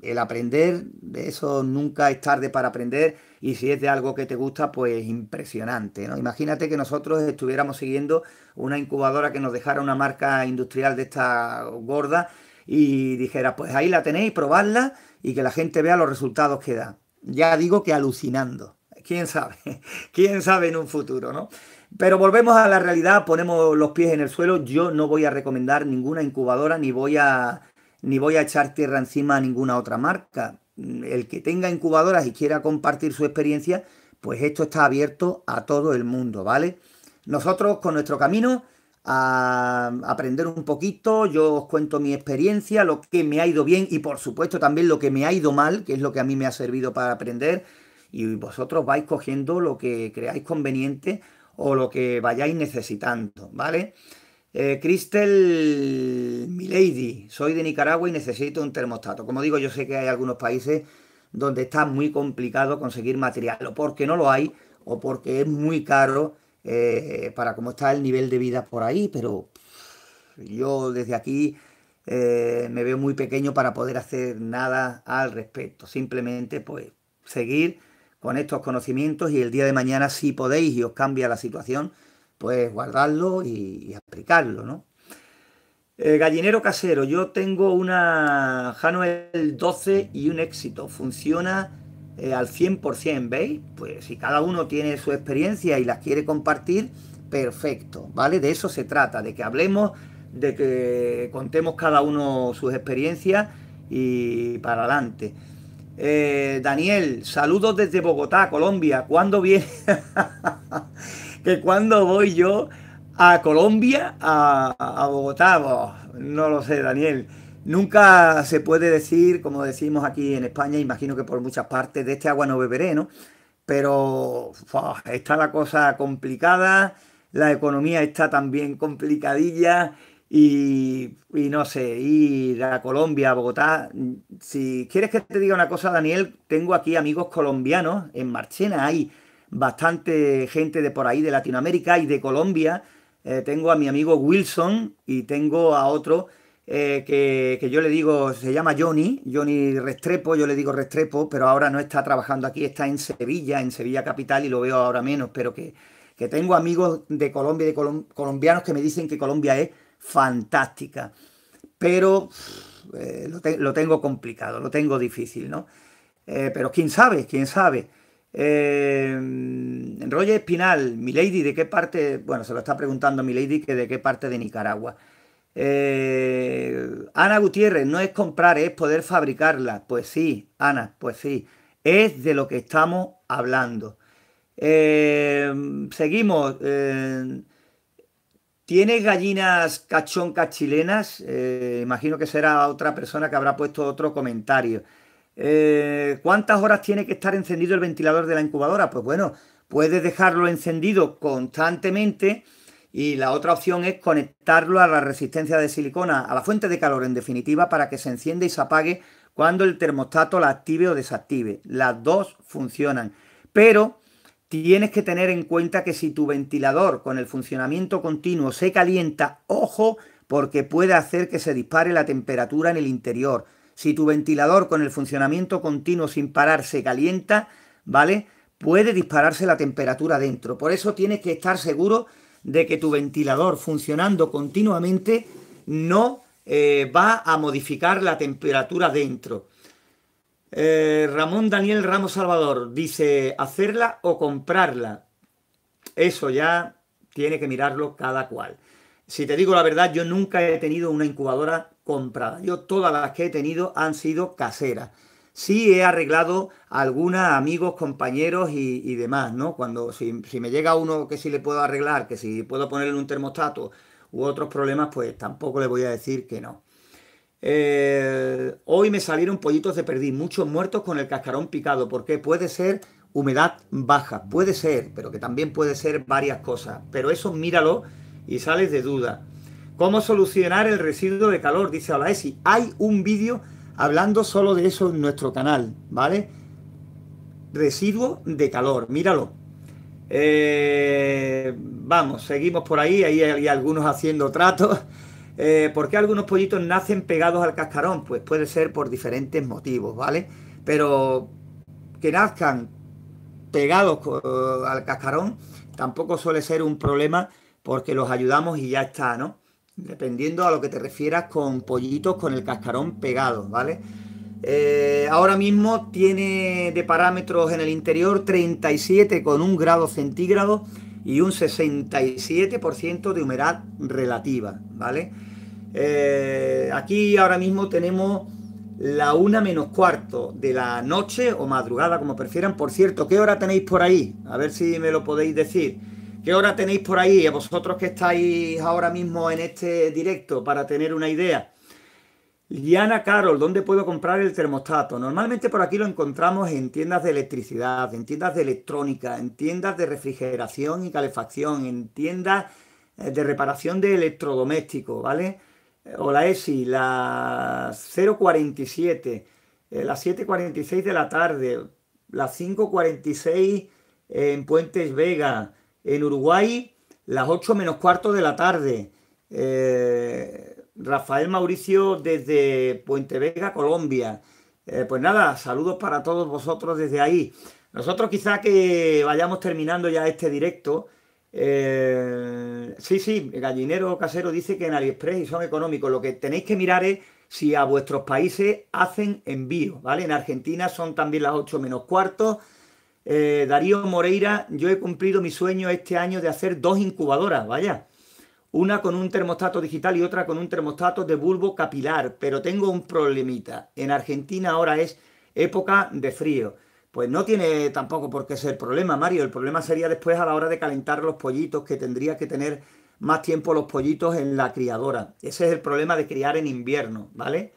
el aprender, de eso nunca es tarde para aprender y si es de algo que te gusta, pues impresionante. ¿no? Imagínate que nosotros estuviéramos siguiendo una incubadora que nos dejara una marca industrial de esta gorda y dijera, pues ahí la tenéis, probadla y que la gente vea los resultados que da. Ya digo que alucinando. ¿Quién sabe? [LAUGHS] ¿Quién sabe en un futuro, no? Pero volvemos a la realidad, ponemos los pies en el suelo. Yo no voy a recomendar ninguna incubadora ni voy a, ni voy a echar tierra encima a ninguna otra marca. El que tenga incubadoras y quiera compartir su experiencia, pues esto está abierto a todo el mundo, ¿vale? Nosotros con nuestro camino a aprender un poquito, yo os cuento mi experiencia, lo que me ha ido bien y por supuesto también lo que me ha ido mal, que es lo que a mí me ha servido para aprender. Y vosotros vais cogiendo lo que creáis conveniente o lo que vayáis necesitando, ¿vale? Eh, Cristel lady, soy de Nicaragua y necesito un termostato. Como digo, yo sé que hay algunos países donde está muy complicado conseguir material, o porque no lo hay, o porque es muy caro eh, para cómo está el nivel de vida por ahí, pero yo desde aquí eh, me veo muy pequeño para poder hacer nada al respecto. Simplemente, pues, seguir con estos conocimientos y el día de mañana si podéis y os cambia la situación, pues guardarlo y, aplicarlo, ¿no? Eh, gallinero casero, yo tengo una Hanuel 12 y un éxito, funciona eh, al 100%, ¿veis? Pues si cada uno tiene su experiencia y las quiere compartir, perfecto, ¿vale? De eso se trata, de que hablemos, de que contemos cada uno sus experiencias y para adelante. Eh, Daniel, saludos desde Bogotá, Colombia. ¿Cuándo viene? [LAUGHS] que cuando voy yo a Colombia, a, Bogotá, no lo sé, Daniel. Nunca se puede decir, como decimos aquí en España, imagino que por muchas partes, de este agua no beberé, ¿no? Pero está la cosa complicada, la economía está también complicadilla y, no sé, ir a Colombia, a Bogotá. Si quieres que te diga una cosa, Daniel, tengo aquí amigos colombianos. En Marchena hay bastante gente de por ahí, de Latinoamérica y de Colombia. Eh, tengo a mi amigo Wilson y tengo a otro eh, que, yo le digo, se llama Johnny, Johnny Restrepo, yo le digo Restrepo, pero ahora no está trabajando aquí, está en Sevilla, en Sevilla Capital y lo veo ahora menos, pero que, tengo amigos de Colombia, de colombianos que me dicen que Colombia es fantástica, pero eh, lo, tengo complicado, lo tengo difícil, ¿no? Eh, pero quién sabe, quién sabe. Eh, Roger Espinal, Milady, ¿de qué parte? Bueno, se lo está preguntando Milady que de qué parte de Nicaragua. Eh, Ana Gutiérrez, no es comprar, es poder fabricarla. Pues sí, Ana, pues sí. Es de lo que estamos hablando. Eh, seguimos. ¿Tiene gallinas cachoncas chilenas? Eh, imagino que será otra persona que habrá puesto otro comentario. Eh, ¿Cuántas horas tiene que estar encendido el ventilador de la incubadora? Pues bueno, puedes dejarlo encendido constantemente y la otra opción es conectarlo a la resistencia de silicona, a la fuente de calor en definitiva, para que se encienda y se apague cuando el termostato la active o desactive. Las dos funcionan, pero tienes que tener en cuenta que si tu ventilador con el funcionamiento continuo se calienta, ojo, porque puede hacer que se dispare la temperatura en el interior. Si tu ventilador con el funcionamiento continuo sin parar se calienta, ¿vale? Puede dispararse la temperatura dentro. Por eso tienes que estar seguro de que tu ventilador funcionando continuamente no eh, va a modificar la temperatura dentro. Eh, Ramón Daniel Ramos Salvador dice, ¿hacerla o comprarla? Eso ya tiene que mirarlo cada cual. Si te digo la verdad, yo nunca he tenido una incubadora comprada. Yo todas las que he tenido han sido caseras. Sí he arreglado algunas, amigos, compañeros y, demás, ¿no? Cuando si, me llega uno que sí le puedo arreglar, que si puedo ponerle un termostato u otros problemas, pues tampoco le voy a decir que no. Eh, hoy me salieron pollitos de perdiz, muchos muertos con el cascarón picado, porque puede ser humedad baja, puede ser, pero que también puede ser varias cosas. Pero eso míralo y sales de duda. ¿Cómo solucionar el residuo de calor? Dice Olaesi. Hay un vídeo hablando solo de eso en nuestro canal, ¿vale? Residuo de calor, míralo. Eh, vamos, seguimos por ahí, ahí hay algunos haciendo tratos. Eh, ¿Por qué algunos pollitos nacen pegados al cascarón? Pues puede ser por diferentes motivos, ¿vale? Pero que nazcan pegados eh, al cascarón tampoco suele ser un problema porque los ayudamos y ya está, ¿no? Dependiendo a lo que te refieras con pollitos con el cascarón pegado, ¿vale? Eh, ahora mismo tiene de parámetros en el interior 37 con un grado centígrado y un 67% de humedad relativa, ¿vale? Eh, aquí ahora mismo tenemos la una menos cuarto de la noche o madrugada, como prefieran. Por cierto, ¿qué hora tenéis por ahí? A ver si me lo podéis decir. ¿Qué hora tenéis por ahí? A vosotros que estáis ahora mismo en este directo, para tener una idea. Liana Carol, ¿dónde puedo comprar el termostato? Normalmente por aquí lo encontramos en tiendas de electricidad, en tiendas de electrónica, en tiendas de refrigeración y calefacción, en tiendas eh, de reparación de electrodomésticos, ¿vale? Eh, hola, ESI, las 0.47, eh, las 7.46 de la tarde, las 5.46 en Puentes Vega, en Uruguay, las 8 menos cuarto de la tarde. Eh, Rafael Mauricio desde Puente Vega, Colombia. pues nada, saludos para todos vosotros desde ahí. Nosotros quizá que vayamos terminando ya este directo. Eh, sí, sí, Gallinero Casero dice que en AliExpress y son económicos. Lo que tenéis que mirar es si a vuestros países hacen envío, ¿vale? En Argentina son también las 8 menos cuartos eh, Darío Moreira, yo he cumplido mi sueño este año de hacer dos incubadoras, vaya. Una con un termostato digital y otra con un termostato de bulbo capilar, pero tengo un problemita. En Argentina ahora es época de frío. Pues no tiene tampoco por qué ser problema, Mario. El problema sería después a la hora de calentar los pollitos, que tendría que tener más tiempo los pollitos en la criadora. Ese es el problema de criar en invierno, ¿vale?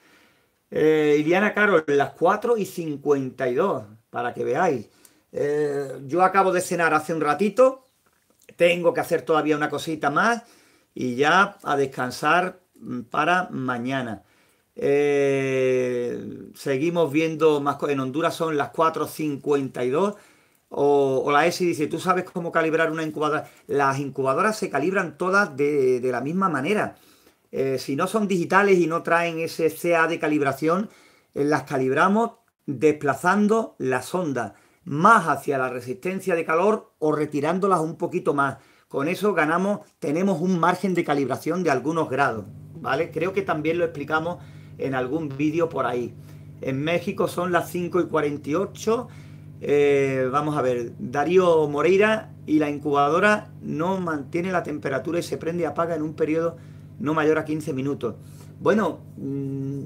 Eh, Iliana Carol, las 4 y 52, para que veáis. Eh, yo acabo de cenar hace un ratito, tengo que hacer todavía una cosita más y ya a descansar para mañana. Eh, seguimos viendo más en Honduras son las 4.52. O, o, la ESI dice, ¿tú sabes cómo calibrar una incubadora? Las incubadoras se calibran todas de, la misma manera. Eh, si no son digitales y no traen ese CA de calibración, eh, las calibramos desplazando las ondas más hacia la resistencia de calor o retirándolas un poquito más. Con eso ganamos, tenemos un margen de calibración de algunos grados, ¿vale? Creo que también lo explicamos en algún vídeo por ahí. En México son las 5 y 48. Eh, vamos a ver, Darío Moreira y la incubadora no mantiene la temperatura y se prende y apaga en un periodo no mayor a 15 minutos. Bueno, mm,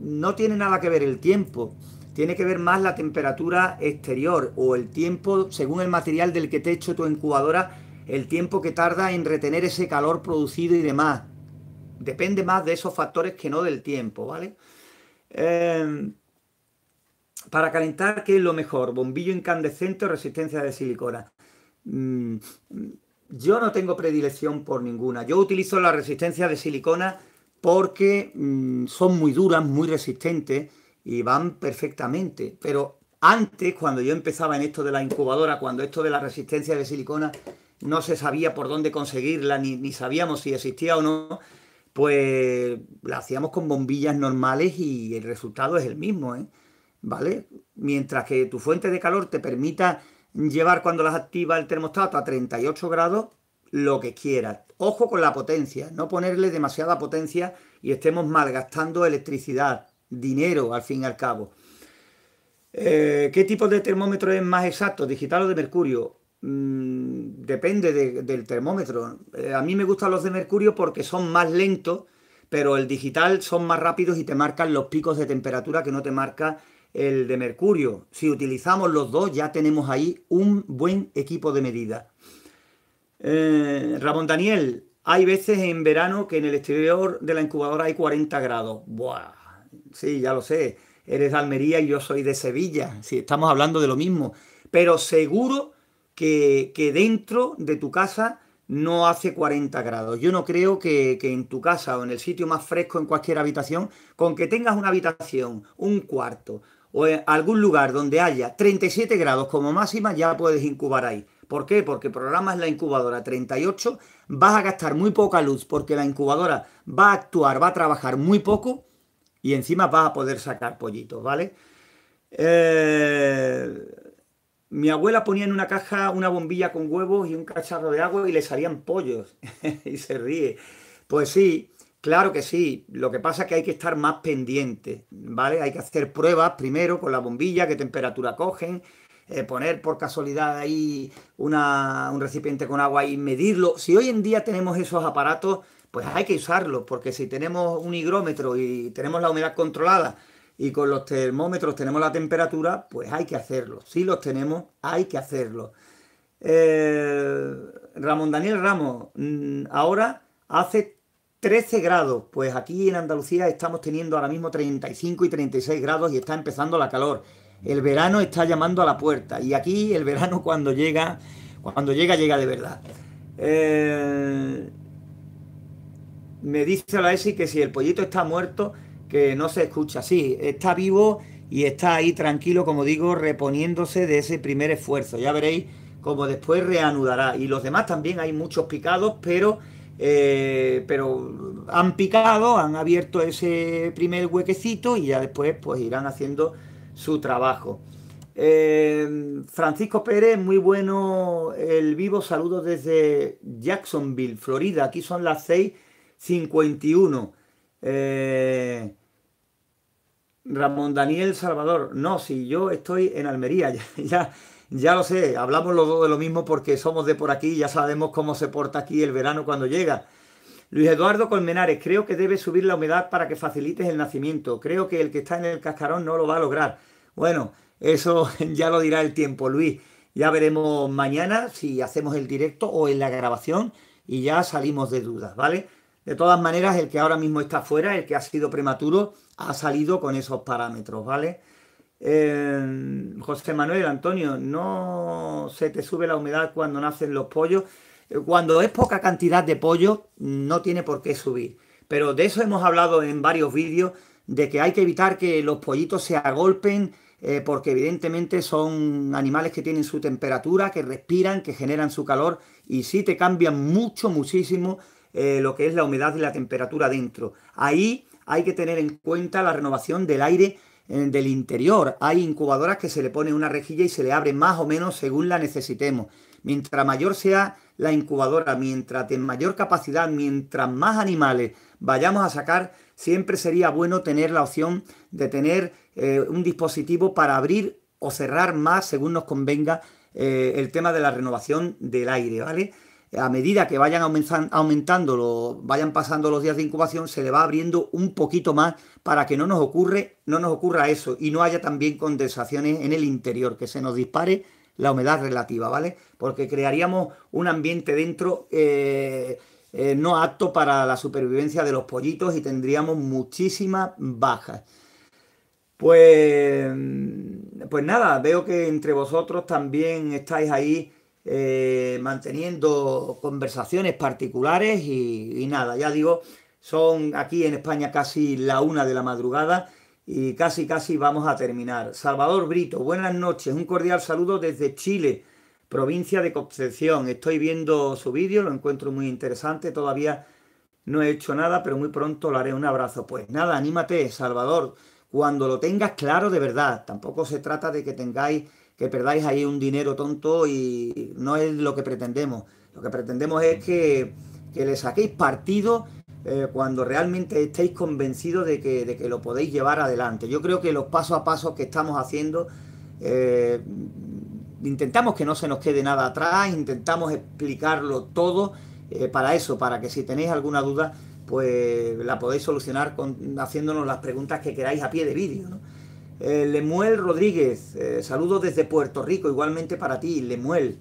no tiene nada que ver el tiempo, tiene que ver más la temperatura exterior o el tiempo, según el material del que te hecho tu incubadora, el tiempo que tarda en retener ese calor producido y demás. Depende más de esos factores que no del tiempo, ¿vale? Em, para calentar, ¿qué es lo mejor? ¿Bombillo incandescente o resistencia de silicona? Mm, yo no tengo predilección por ninguna. Yo utilizo la resistencia de silicona porque mm, son muy duras, muy resistentes y van perfectamente. Pero antes, cuando yo empezaba en esto de la incubadora, cuando esto de la resistencia de silicona no se sabía por dónde conseguirla, ni sabíamos si existía o no, pues la hacíamos con bombillas normales y el resultado es el mismo, ¿eh? ¿vale? Mientras que tu fuente de calor te permita llevar cuando las activa el termostato a 38 grados, lo que quieras. Ojo con la potencia, no ponerle demasiada potencia y estemos malgastando electricidad, dinero al fin y al cabo. Eh, ¿Qué tipo de termómetro es más exacto, digital o de mercurio? Mm, depende del termómetro. Eh, a mí me gustan los de mercurio porque son más lentos, pero el digital son más rápidos y te marcan los picos de temperatura que no te marca el de mercurio. Si utilizamos los dos, ya tenemos ahí un buen equipo de medida. Eh, Ramón Daniel, hay veces en verano que en el exterior de la incubadora hay 40 grados. Buah, sí, ya lo sé. Eres de Almería y yo soy de Sevilla. si estamos hablando de lo mismo. Pero seguro que, dentro de tu casa no hace 40 grados. Yo no creo que, en tu casa o en el sitio más fresco, en cualquier habitación, con que tengas una habitación, un cuarto o en algún lugar donde haya 37 grados como máxima, ya puedes incubar ahí. ¿Por qué? Porque programas la incubadora 38, vas a gastar muy poca luz porque la incubadora va a actuar, va a trabajar muy poco y encima vas a poder sacar pollitos, ¿vale? Eh, mi abuela ponía en una caja una bombilla con huevos y un cacharro de agua y le salían pollos. [LAUGHS] y se ríe. Pues sí, claro que sí. Lo que pasa es que hay que estar más pendiente, ¿vale? Hay que hacer pruebas primero con la bombilla, qué temperatura cogen, eh, poner por casualidad ahí un recipiente con agua y medirlo. Si hoy en día tenemos esos aparatos, pues hay que usarlos, porque si tenemos un higrómetro y tenemos la humedad controlada, y con los termómetros tenemos la temperatura, pues hay que hacerlo. Si los tenemos, hay que hacerlo. Eh, Ramón Daniel Ramos, mm, ahora hace 13 grados, pues aquí en Andalucía estamos teniendo ahora mismo 35 y 36 grados y está empezando la calor. El verano está llamando a la puerta y aquí el verano cuando llega, cuando llega, llega de verdad. Eh, me dice la ESI que si el pollito está muerto, que no se escucha. Sí, está vivo y está ahí tranquilo, como digo, reponiéndose de ese primer esfuerzo. Ya veréis cómo después reanudará. Y los demás también hay muchos picados, pero, eh, pero han picado, han abierto ese primer huequecito y ya después pues irán haciendo su trabajo. Eh, Francisco Pérez, muy bueno el vivo. Saludos desde Jacksonville, Florida. Aquí son las 6.51. Eh, Ramón Daniel Salvador, no, si yo estoy en Almería, [LAUGHS] ya, ya, lo sé, hablamos los dos de lo mismo porque somos de por aquí, ya sabemos cómo se porta aquí el verano cuando llega. Luis Eduardo Colmenares, creo que debe subir la humedad para que facilites el nacimiento. Creo que el que está en el cascarón no lo va a lograr. Bueno, eso [LAUGHS] ya lo dirá el tiempo, Luis. Ya veremos mañana si hacemos el directo o en la grabación y ya salimos de dudas, ¿vale? De todas maneras, el que ahora mismo está fuera, el que ha sido prematuro, ha salido con esos parámetros, ¿vale? Eh, José Manuel, Antonio, no se te sube la humedad cuando nacen los pollos. Eh, cuando es poca cantidad de pollo, no tiene por qué subir. Pero de eso hemos hablado en varios vídeos, de que hay que evitar que los pollitos se agolpen, eh, porque evidentemente son animales que tienen su temperatura, que respiran, que generan su calor, y sí te cambian mucho, muchísimo eh, lo que es la humedad y la temperatura dentro. Ahí hay que tener en cuenta la renovación del aire eh, del interior. Hay incubadoras que se le pone una rejilla y se le abre más o menos según la necesitemos. Mientras mayor sea la incubadora, mientras de mayor capacidad, mientras más animales vayamos a sacar, siempre sería bueno tener la opción de tener eh, un dispositivo para abrir o cerrar más según nos convenga el tema de la renovación del aire, ¿vale? a medida que vayan aumentando, vayan pasando los días de incubación, se le va abriendo un poquito más para que no nos, ocurre, no nos ocurra eso y no haya también condensaciones en el interior, que se nos dispare la humedad relativa, ¿vale? Porque crearíamos un ambiente dentro eh, eh, no apto para la supervivencia de los pollitos y tendríamos muchísimas bajas. Pues, pues nada, veo que entre vosotros también estáis ahí eh, manteniendo conversaciones particulares y, y, nada, ya digo, son aquí en España casi la una de la madrugada y casi casi vamos a terminar. Salvador Brito, buenas noches, un cordial saludo desde Chile, provincia de Concepción. Estoy viendo su vídeo, lo encuentro muy interesante, todavía no he hecho nada, pero muy pronto lo haré. Un abrazo. Pues nada, anímate, Salvador cuando lo tengas claro de verdad. Tampoco se trata de que tengáis que perdáis ahí un dinero tonto y no es lo que pretendemos. Lo que pretendemos es que, le saquéis partido eh, cuando realmente estéis convencidos de que, de que, lo podéis llevar adelante. Yo creo que los pasos a pasos que estamos haciendo, eh, intentamos que no se nos quede nada atrás, intentamos explicarlo todo eh, para eso, para que si tenéis alguna duda, pues la podéis solucionar haciéndonos las preguntas que queráis a pie de vídeo. ¿no? Eh, Lemuel Rodríguez, eh, saludos desde Puerto Rico, igualmente para ti, Lemuel.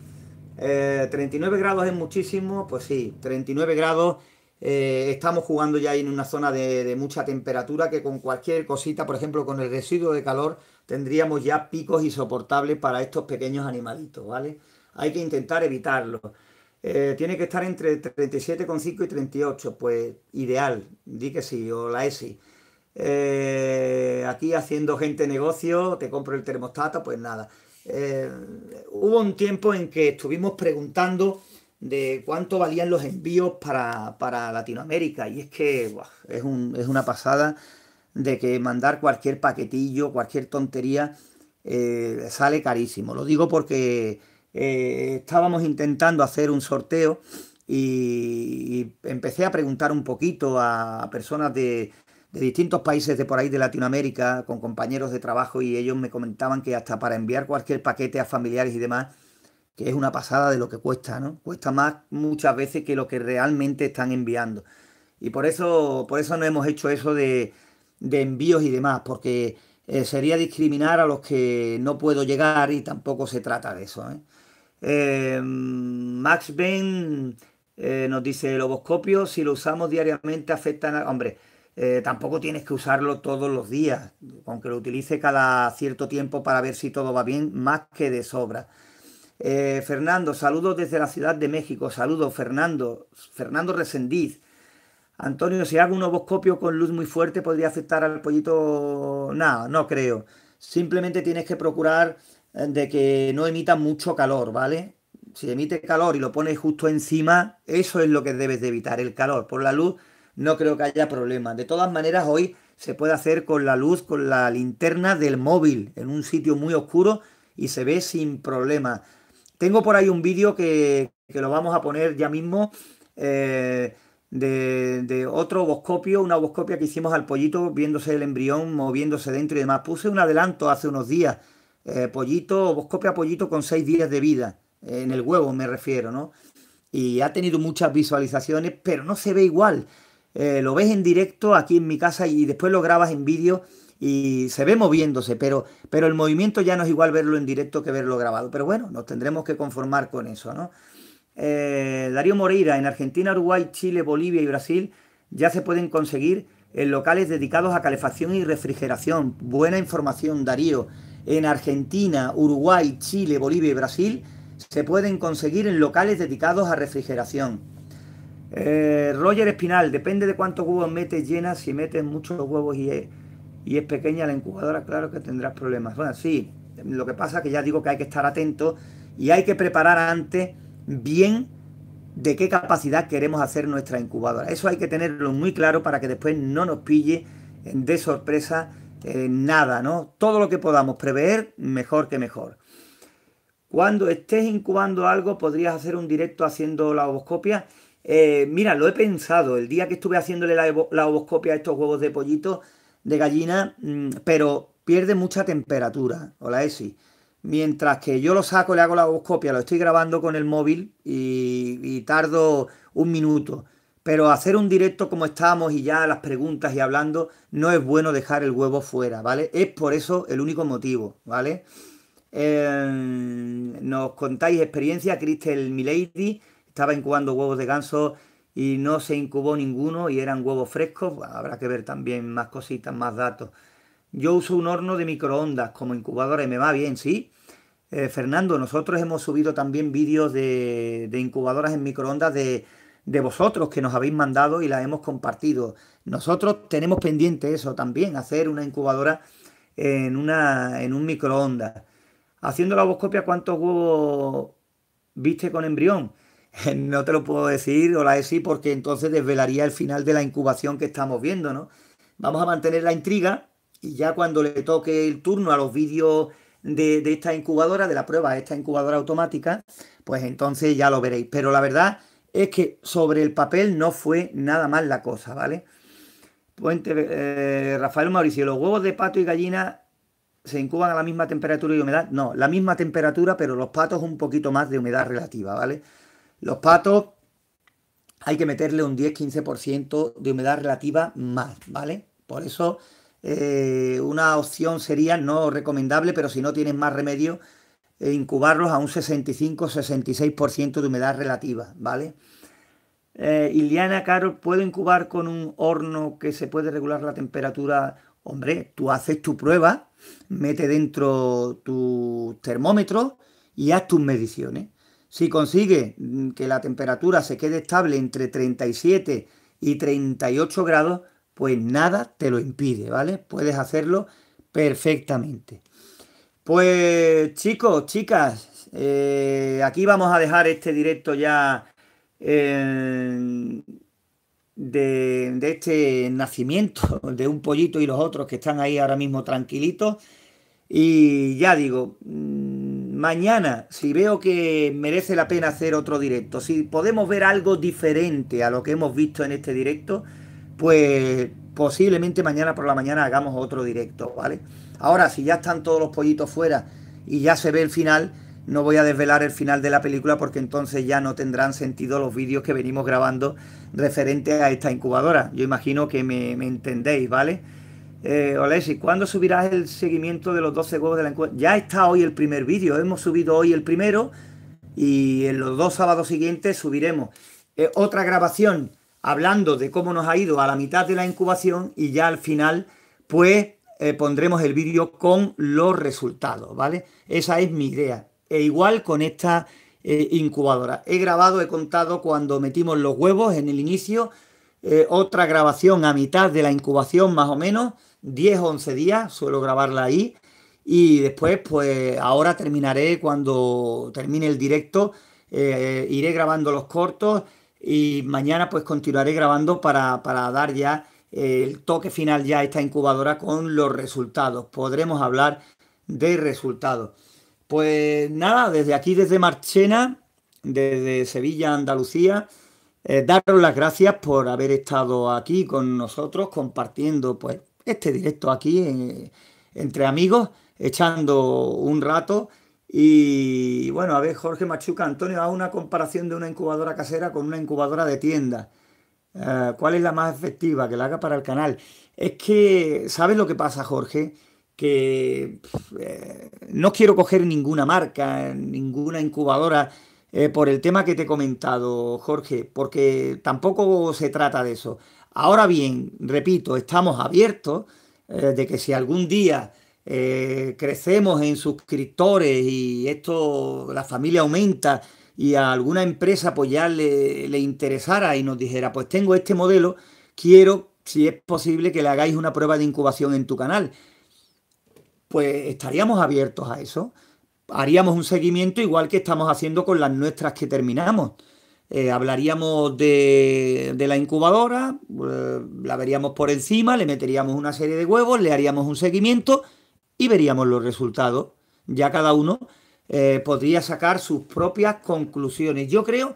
39 eh, grados es muchísimo, pues sí, 39 grados. estamos jugando ya en una zona de, de, mucha temperatura que con cualquier cosita, por ejemplo, con el residuo de calor, tendríamos ya picos insoportables para estos pequeños animalitos, ¿vale? Hay que intentar evitarlo. tiene que estar entre 37,5 y 38, pues ideal, di que sí, o la ESI. Eh, aquí haciendo gente negocio, te compro el termostato, pues nada. Eh, hubo un tiempo en que estuvimos preguntando de cuánto valían los envíos para, Latinoamérica y es que es, una pasada de que mandar cualquier paquetillo, cualquier tontería eh, sale carísimo. Lo digo porque estábamos intentando hacer un sorteo y, empecé a preguntar un poquito a personas de, de distintos países de por ahí de Latinoamérica, con compañeros de trabajo, y ellos me comentaban que hasta para enviar cualquier paquete a familiares y demás, que es una pasada de lo que cuesta, ¿no? Cuesta más muchas veces que lo que realmente están enviando. Y por eso, por eso no hemos hecho eso de, envíos y demás, porque eh, sería discriminar a los que no puedo llegar y tampoco se trata de eso. ¿eh? Eh, Max Ben nos dice, el oboscopio, si lo usamos diariamente, afecta a... Hombre, eh, tampoco tienes que usarlo todos los días, aunque lo utilice cada cierto tiempo para ver si todo va bien, más que de sobra. Eh, Fernando, saludos desde la Ciudad de México, saludos Fernando, Fernando Resendiz. Antonio, si hago un ovoscopio con luz muy fuerte, ¿podría afectar al pollito? Nada, no creo. Simplemente tienes que procurar eh, de que no emita mucho calor, ¿vale? Si emite calor y lo pones justo encima, eso es lo que debes de evitar, el calor. Por la luz no creo que haya problema. De todas maneras, hoy se puede hacer con la luz, con la linterna del móvil, en un sitio muy oscuro y se ve sin problema. Tengo por ahí un vídeo que, lo vamos a poner ya mismo eh, de, otro oboscopio una oboscopia que hicimos al pollito viéndose el embrión, moviéndose dentro y demás. Puse un adelanto hace unos días, eh, pollito, boscopia pollito con seis días de vida, en el huevo me refiero, ¿no? Y ha tenido muchas visualizaciones, pero no se ve igual. Eh, lo ves en directo aquí en mi casa y después lo grabas en vídeo y se ve moviéndose, pero, pero el movimiento ya no es igual verlo en directo que verlo grabado. Pero bueno, nos tendremos que conformar con eso, ¿no? Eh, Darío Moreira, en Argentina, Uruguay, Chile, Bolivia y Brasil ya se pueden conseguir en locales dedicados a calefacción y refrigeración. Buena información, Darío. En Argentina, Uruguay, Chile, Bolivia y Brasil se pueden conseguir en locales dedicados a refrigeración. Eh, Roger Espinal, depende de cuántos huevos metes, llenas. Si metes muchos huevos y es, y es pequeña la incubadora, claro que tendrás problemas. Bueno, sí, lo que pasa es que ya digo que hay que estar atento y hay que preparar antes bien de qué capacidad queremos hacer nuestra incubadora. Eso hay que tenerlo muy claro para que después no nos pille de sorpresa nada, ¿no? Todo lo que podamos prever, mejor que mejor. Cuando estés incubando algo, podrías hacer un directo haciendo la ovoscopia. Eh, mira, lo he pensado el día que estuve haciéndole la, la ovoscopia a estos huevos de pollito de gallina, mm, pero pierde mucha temperatura. Hola, ESI. Mientras que yo lo saco, le hago la ovoscopia, lo estoy grabando con el móvil y, tardo un minuto. Pero hacer un directo como estamos y ya las preguntas y hablando, no es bueno dejar el huevo fuera, ¿vale? Es por eso el único motivo, ¿vale? Eh, nos contáis experiencia, Cristel Milady estaba incubando huevos de ganso y no se incubó ninguno y eran huevos frescos, habrá que ver también más cositas, más datos. Yo uso un horno de microondas como incubadora y me va bien, ¿sí? Eh, Fernando, nosotros hemos subido también vídeos de, incubadoras en microondas de, vosotros que nos habéis mandado y las hemos compartido. Nosotros tenemos pendiente eso también, hacer una incubadora en, en un microondas. Haciendo la voscopia, ¿cuántos huevos viste con embrión? [LAUGHS] No te lo puedo decir, o la ESI, porque entonces desvelaría el final de la incubación que estamos viendo, ¿no? Vamos a mantener la intriga y ya cuando le toque el turno a los vídeos de, esta incubadora, de la prueba de esta incubadora automática, pues entonces ya lo veréis. Pero la verdad es que sobre el papel no fue nada mal la cosa, ¿vale? Puente, eh, Rafael Mauricio, ¿los huevos de pato y gallina se incuban a la misma temperatura y humedad? No, la misma temperatura, pero los patos un poquito más de humedad relativa, ¿vale? Los patos hay que meterle un 10-15% de humedad relativa más, ¿vale? Por eso eh, una opción sería, no recomendable, pero si no tienes más remedio, eh, incubarlos a un 65-66% de humedad relativa, ¿vale? Eh, Iliana, Caro, ¿puedo incubar con un horno que se puede regular la temperatura? Hombre, tú haces tu prueba, mete dentro tu termómetro y haz tus mediciones. Si consigue mm, que la temperatura se quede estable entre 37 y 38 grados, pues nada te lo impide, ¿vale? Puedes hacerlo perfectamente. Pues chicos, chicas, eh, aquí vamos a dejar este directo ya em, de, este nacimiento [LAUGHS] de un pollito y los otros que están ahí ahora mismo tranquilitos. Y ya digo... Mm, mañana, si veo que merece la pena hacer otro directo, si podemos ver algo diferente a lo que hemos visto en este directo, pues posiblemente mañana por la mañana hagamos otro directo, ¿vale? Ahora, si ya están todos los pollitos fuera y ya se ve el final, no voy a desvelar el final de la película porque entonces ya no tendrán sentido los vídeos que venimos grabando referente a esta incubadora. Yo imagino que me, me entendéis, ¿vale? Eh, Olesi, ¿cuándo subirás el seguimiento de los 12 huevos de la encuesta? Ya está hoy el primer vídeo, hemos subido hoy el primero y en los dos sábados siguientes subiremos eh, otra grabación hablando de cómo nos ha ido a la mitad de la incubación y ya al final pues eh, pondremos el vídeo con los resultados, ¿vale? Esa es mi idea. E igual con esta eh, incubadora. He grabado, he contado cuando metimos los huevos en el inicio, eh, otra grabación a mitad de la incubación más o menos, 10 o 11 días, suelo grabarla ahí. Y después, pues ahora terminaré cuando termine el directo, eh, iré grabando los cortos y mañana pues continuaré grabando para, dar ya eh, el toque final ya a esta incubadora con los resultados. Podremos hablar de resultados. Pues nada, desde aquí, desde Marchena, desde Sevilla, Andalucía, eh, daros las gracias por haber estado aquí con nosotros compartiendo pues, este directo aquí eh, entre amigos, echando un rato. Y bueno, a ver, Jorge Machuca, Antonio, haz una comparación de una incubadora casera con una incubadora de tienda. Eh, ¿Cuál es la más efectiva? Que la haga para el canal. Es que, ¿sabes lo que pasa, Jorge? Que no quiero coger ninguna marca, ninguna incubadora eh, por el tema que te he comentado, Jorge, porque tampoco se trata de eso. Ahora bien, repito, estamos abiertos eh, de que si algún día eh, crecemos en suscriptores y esto, la familia aumenta y a alguna empresa pues ya le interesara y nos dijera, pues tengo este modelo, quiero, si es posible, que le hagáis una prueba de incubación en tu canal. Pues estaríamos abiertos a eso haríamos un seguimiento igual que estamos haciendo con las nuestras que terminamos. Eh, hablaríamos de, la incubadora, eh, la veríamos por encima, le meteríamos una serie de huevos, le haríamos un seguimiento y veríamos los resultados. Ya cada uno eh, podría sacar sus propias conclusiones. Yo creo,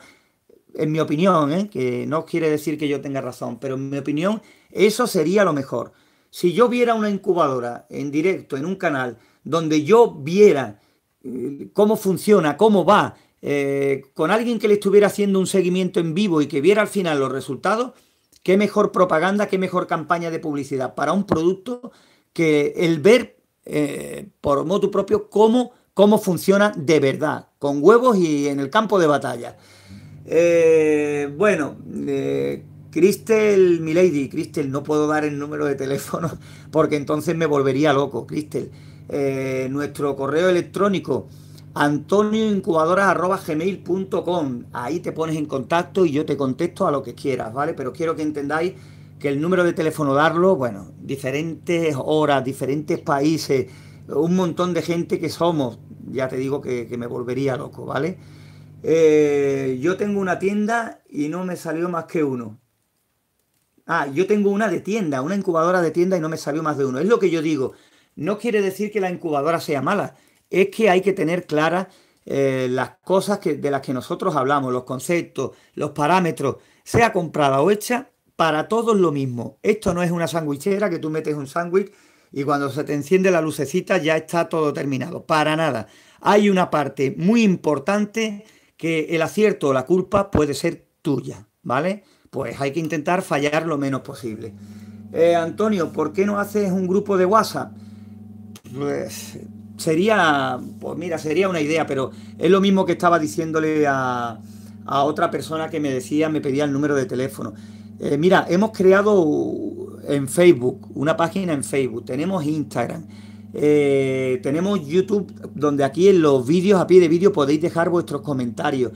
en mi opinión, que no quiere decir que yo tenga razón, pero en mi opinión eso sería lo mejor. Si yo viera una incubadora en directo, en un canal, donde yo viera cómo funciona, cómo va, eh, con alguien que le estuviera haciendo un seguimiento en vivo y que viera al final los resultados, qué mejor propaganda, qué mejor campaña de publicidad para un producto que el ver eh, por modo propio cómo, cómo funciona de verdad, con huevos y en el campo de batalla. Eh, bueno, Cristel, lady, Cristel, no puedo dar el número de teléfono [LAUGHS] porque entonces me volvería loco, Cristel. Eh, nuestro correo electrónico antonioincubadoras.gmail.com. Ahí te pones en contacto y yo te contesto a lo que quieras, ¿vale? Pero quiero que entendáis que el número de teléfono darlo, bueno, diferentes horas, diferentes países, un montón de gente que somos, ya te digo que, me volvería loco, ¿vale? Eh, yo tengo una tienda y no me salió más que uno. Ah, yo tengo una de tienda, una incubadora de tienda y no me salió más de uno. Es lo que yo digo no quiere decir que la incubadora sea mala, es que hay que tener claras eh, las cosas que, de las que nosotros hablamos, los conceptos, los parámetros, sea comprada o hecha, para todos lo mismo. Esto no es una sandwichera que tú metes un sándwich y cuando se te enciende la lucecita ya está todo terminado, para nada. Hay una parte muy importante que el acierto o la culpa puede ser tuya, ¿vale? Pues hay que intentar fallar lo menos posible. Eh, Antonio, ¿por qué no haces un grupo de WhatsApp? Pues, sería, pues mira, sería una idea, pero es lo mismo que estaba diciéndole a, otra persona que me decía, me pedía el número de teléfono. Eh, mira, hemos creado en Facebook, una página en Facebook, tenemos Instagram, eh, tenemos YouTube, donde aquí en los vídeos, a pie de vídeo, podéis dejar vuestros comentarios.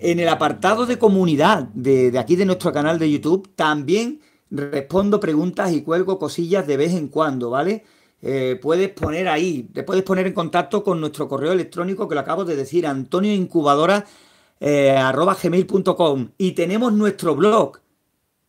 En el apartado de comunidad de, de aquí de nuestro canal de YouTube, también respondo preguntas y cuelgo cosillas de vez en cuando, ¿vale? Eh, puedes poner ahí, te puedes poner en contacto con nuestro correo electrónico que lo acabo de decir, antonioincubadora.gmail.com eh, y tenemos nuestro blog,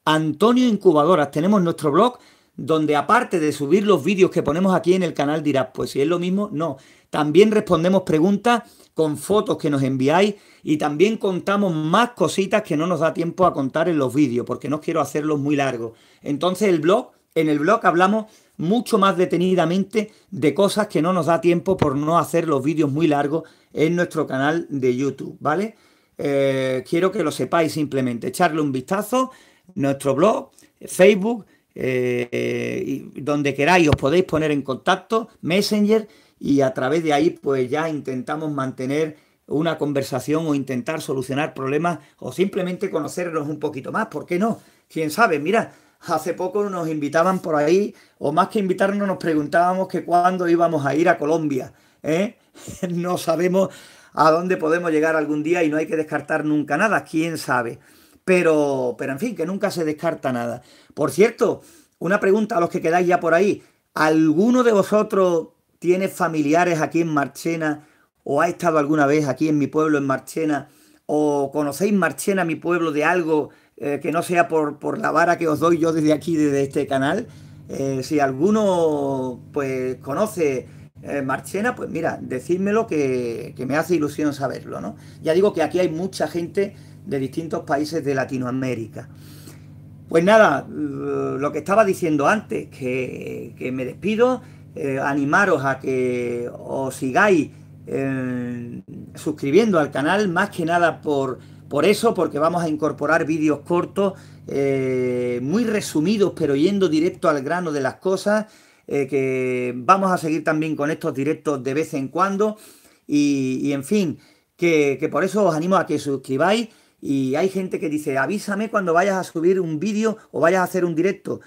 Antonio Incubadoras, tenemos nuestro blog donde aparte de subir los vídeos que ponemos aquí en el canal dirás, pues si es lo mismo, no. También respondemos preguntas con fotos que nos enviáis y también contamos más cositas que no nos da tiempo a contar en los vídeos, porque no quiero hacerlos muy largos. Entonces el blog, en el blog hablamos mucho más detenidamente de cosas que no nos da tiempo por no hacer los vídeos muy largos en nuestro canal de YouTube, ¿vale? Eh, quiero que lo sepáis simplemente, echarle un vistazo, nuestro blog, Facebook, eh, y donde queráis os podéis poner en contacto, Messenger, y a través de ahí pues ya intentamos mantener una conversación o intentar solucionar problemas o simplemente conocernos un poquito más, ¿por qué no? ¿Quién sabe? Mira, Hace poco nos invitaban por ahí, o más que invitarnos, nos preguntábamos que cuándo íbamos a ir a Colombia. ¿eh? [LAUGHS] No sabemos a dónde podemos llegar algún día y no hay que descartar nunca nada, quién sabe. Pero, pero en fin, que nunca se descarta nada. Por cierto, una pregunta a los que quedáis ya por ahí. ¿Alguno de vosotros tiene familiares aquí en Marchena o ha estado alguna vez aquí en mi pueblo en Marchena o conocéis Marchena, mi pueblo, de algo eh, que no sea por, por, la vara que os doy yo desde aquí, desde este canal. Eh, si alguno pues conoce eh, Marchena, pues mira, decídmelo que, que, me hace ilusión saberlo, ¿no? Ya digo que aquí hay mucha gente de distintos países de Latinoamérica. Pues nada, lo que estaba diciendo antes, que, me despido, animaros a que os sigáis suscribiendo al canal, más que nada por por eso, porque vamos a incorporar vídeos cortos, eh, muy resumidos, pero yendo directo al grano de las cosas, eh, que vamos a seguir también con estos directos de vez en cuando. Y, en fin, que, que, por eso os animo a que suscribáis. Y hay gente que dice, avísame cuando vayas a subir un vídeo o vayas a hacer un directo.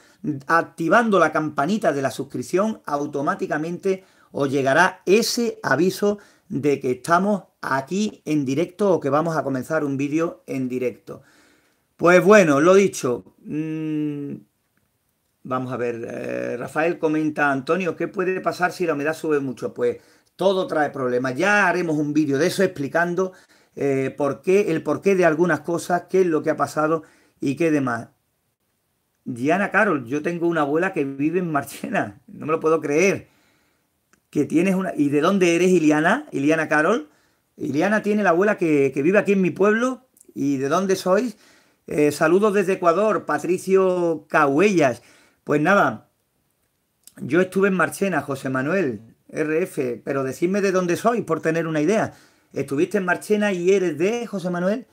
Activando la campanita de la suscripción, automáticamente os llegará ese aviso de que estamos aquí en directo o que vamos a comenzar un vídeo en directo. Pues bueno, lo dicho. Mm, vamos a ver, eh, Rafael comenta, Antonio, ¿qué puede pasar si la humedad sube mucho? Pues todo trae problemas. Ya haremos un vídeo de eso explicando eh, por qué, el porqué de algunas cosas, qué es lo que ha pasado y qué demás. Diana Carol, yo tengo una abuela que vive en Marchena, [LAUGHS] no me lo puedo creer que tienes una... ¿Y de dónde eres, Iliana? Iliana Carol. Iliana tiene la abuela que, vive aquí en mi pueblo. ¿Y de dónde sois? Eh, saludos desde Ecuador, Patricio Cahuellas. Pues nada, yo estuve en Marchena, José Manuel, RF, pero decidme de dónde sois por tener una idea. ¿Estuviste en Marchena y eres de José Manuel?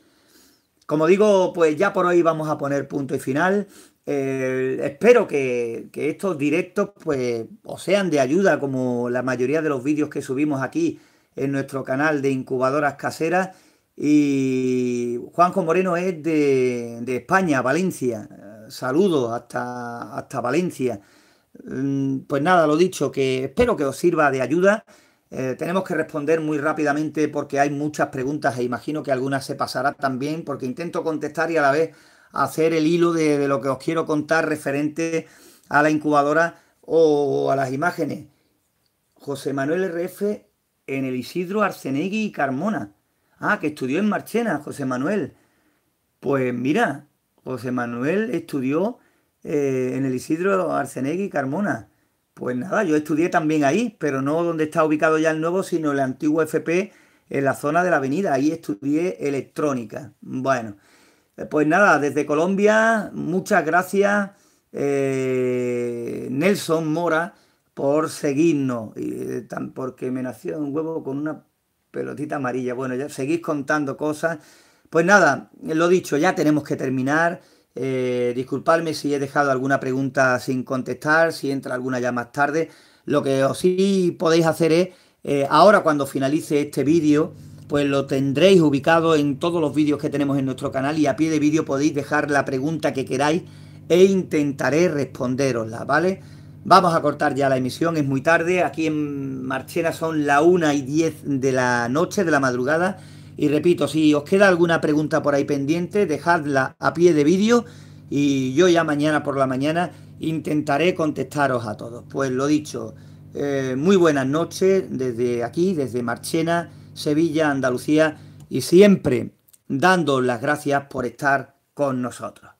Como digo, pues ya por hoy vamos a poner punto y final. Eh, espero que, estos directos pues, os sean de ayuda, como la mayoría de los vídeos que subimos aquí en nuestro canal de incubadoras caseras. Y Juanjo Moreno es de, España, Valencia. Eh, saludos hasta, hasta Valencia. Mm, pues nada, lo dicho, que espero que os sirva de ayuda. Eh, tenemos que responder muy rápidamente porque hay muchas preguntas e imagino que algunas se pasarán también porque intento contestar y a la vez hacer el hilo de, lo que os quiero contar referente a la incubadora o a las imágenes. José Manuel RF en el Isidro Arcenegui y Carmona. Ah, que estudió en Marchena, José Manuel. Pues mira, José Manuel estudió eh, en el Isidro Arcenegui y Carmona. Pues nada, yo estudié también ahí, pero no donde está ubicado ya el nuevo, sino el antiguo FP en la zona de la avenida. Ahí estudié electrónica. Bueno, eh, pues nada, desde Colombia, muchas gracias eh, Nelson Mora por seguirnos, y, eh, porque me nació un huevo con una pelotita amarilla. Bueno, ya seguís contando cosas. Pues nada, lo dicho, ya tenemos que terminar. Disculpadme si he dejado alguna pregunta sin contestar, si entra alguna ya más tarde. Lo que os sí podéis hacer es, ahora cuando finalice este vídeo, pues lo tendréis ubicado en todos los vídeos que tenemos en nuestro canal y a pie de vídeo podéis dejar la pregunta que queráis e intentaré responderosla, ¿vale? Vamos a cortar ya la emisión, es muy tarde, aquí en Marchena son la 1 y 10 de la noche, de la madrugada, y repito, si os queda alguna pregunta por ahí pendiente, dejadla a pie de vídeo y yo ya mañana por la mañana intentaré contestaros a todos. Pues lo dicho, eh, muy buenas noches desde aquí, desde Marchena Sevilla, Andalucía y siempre dando las gracias por estar con nosotros.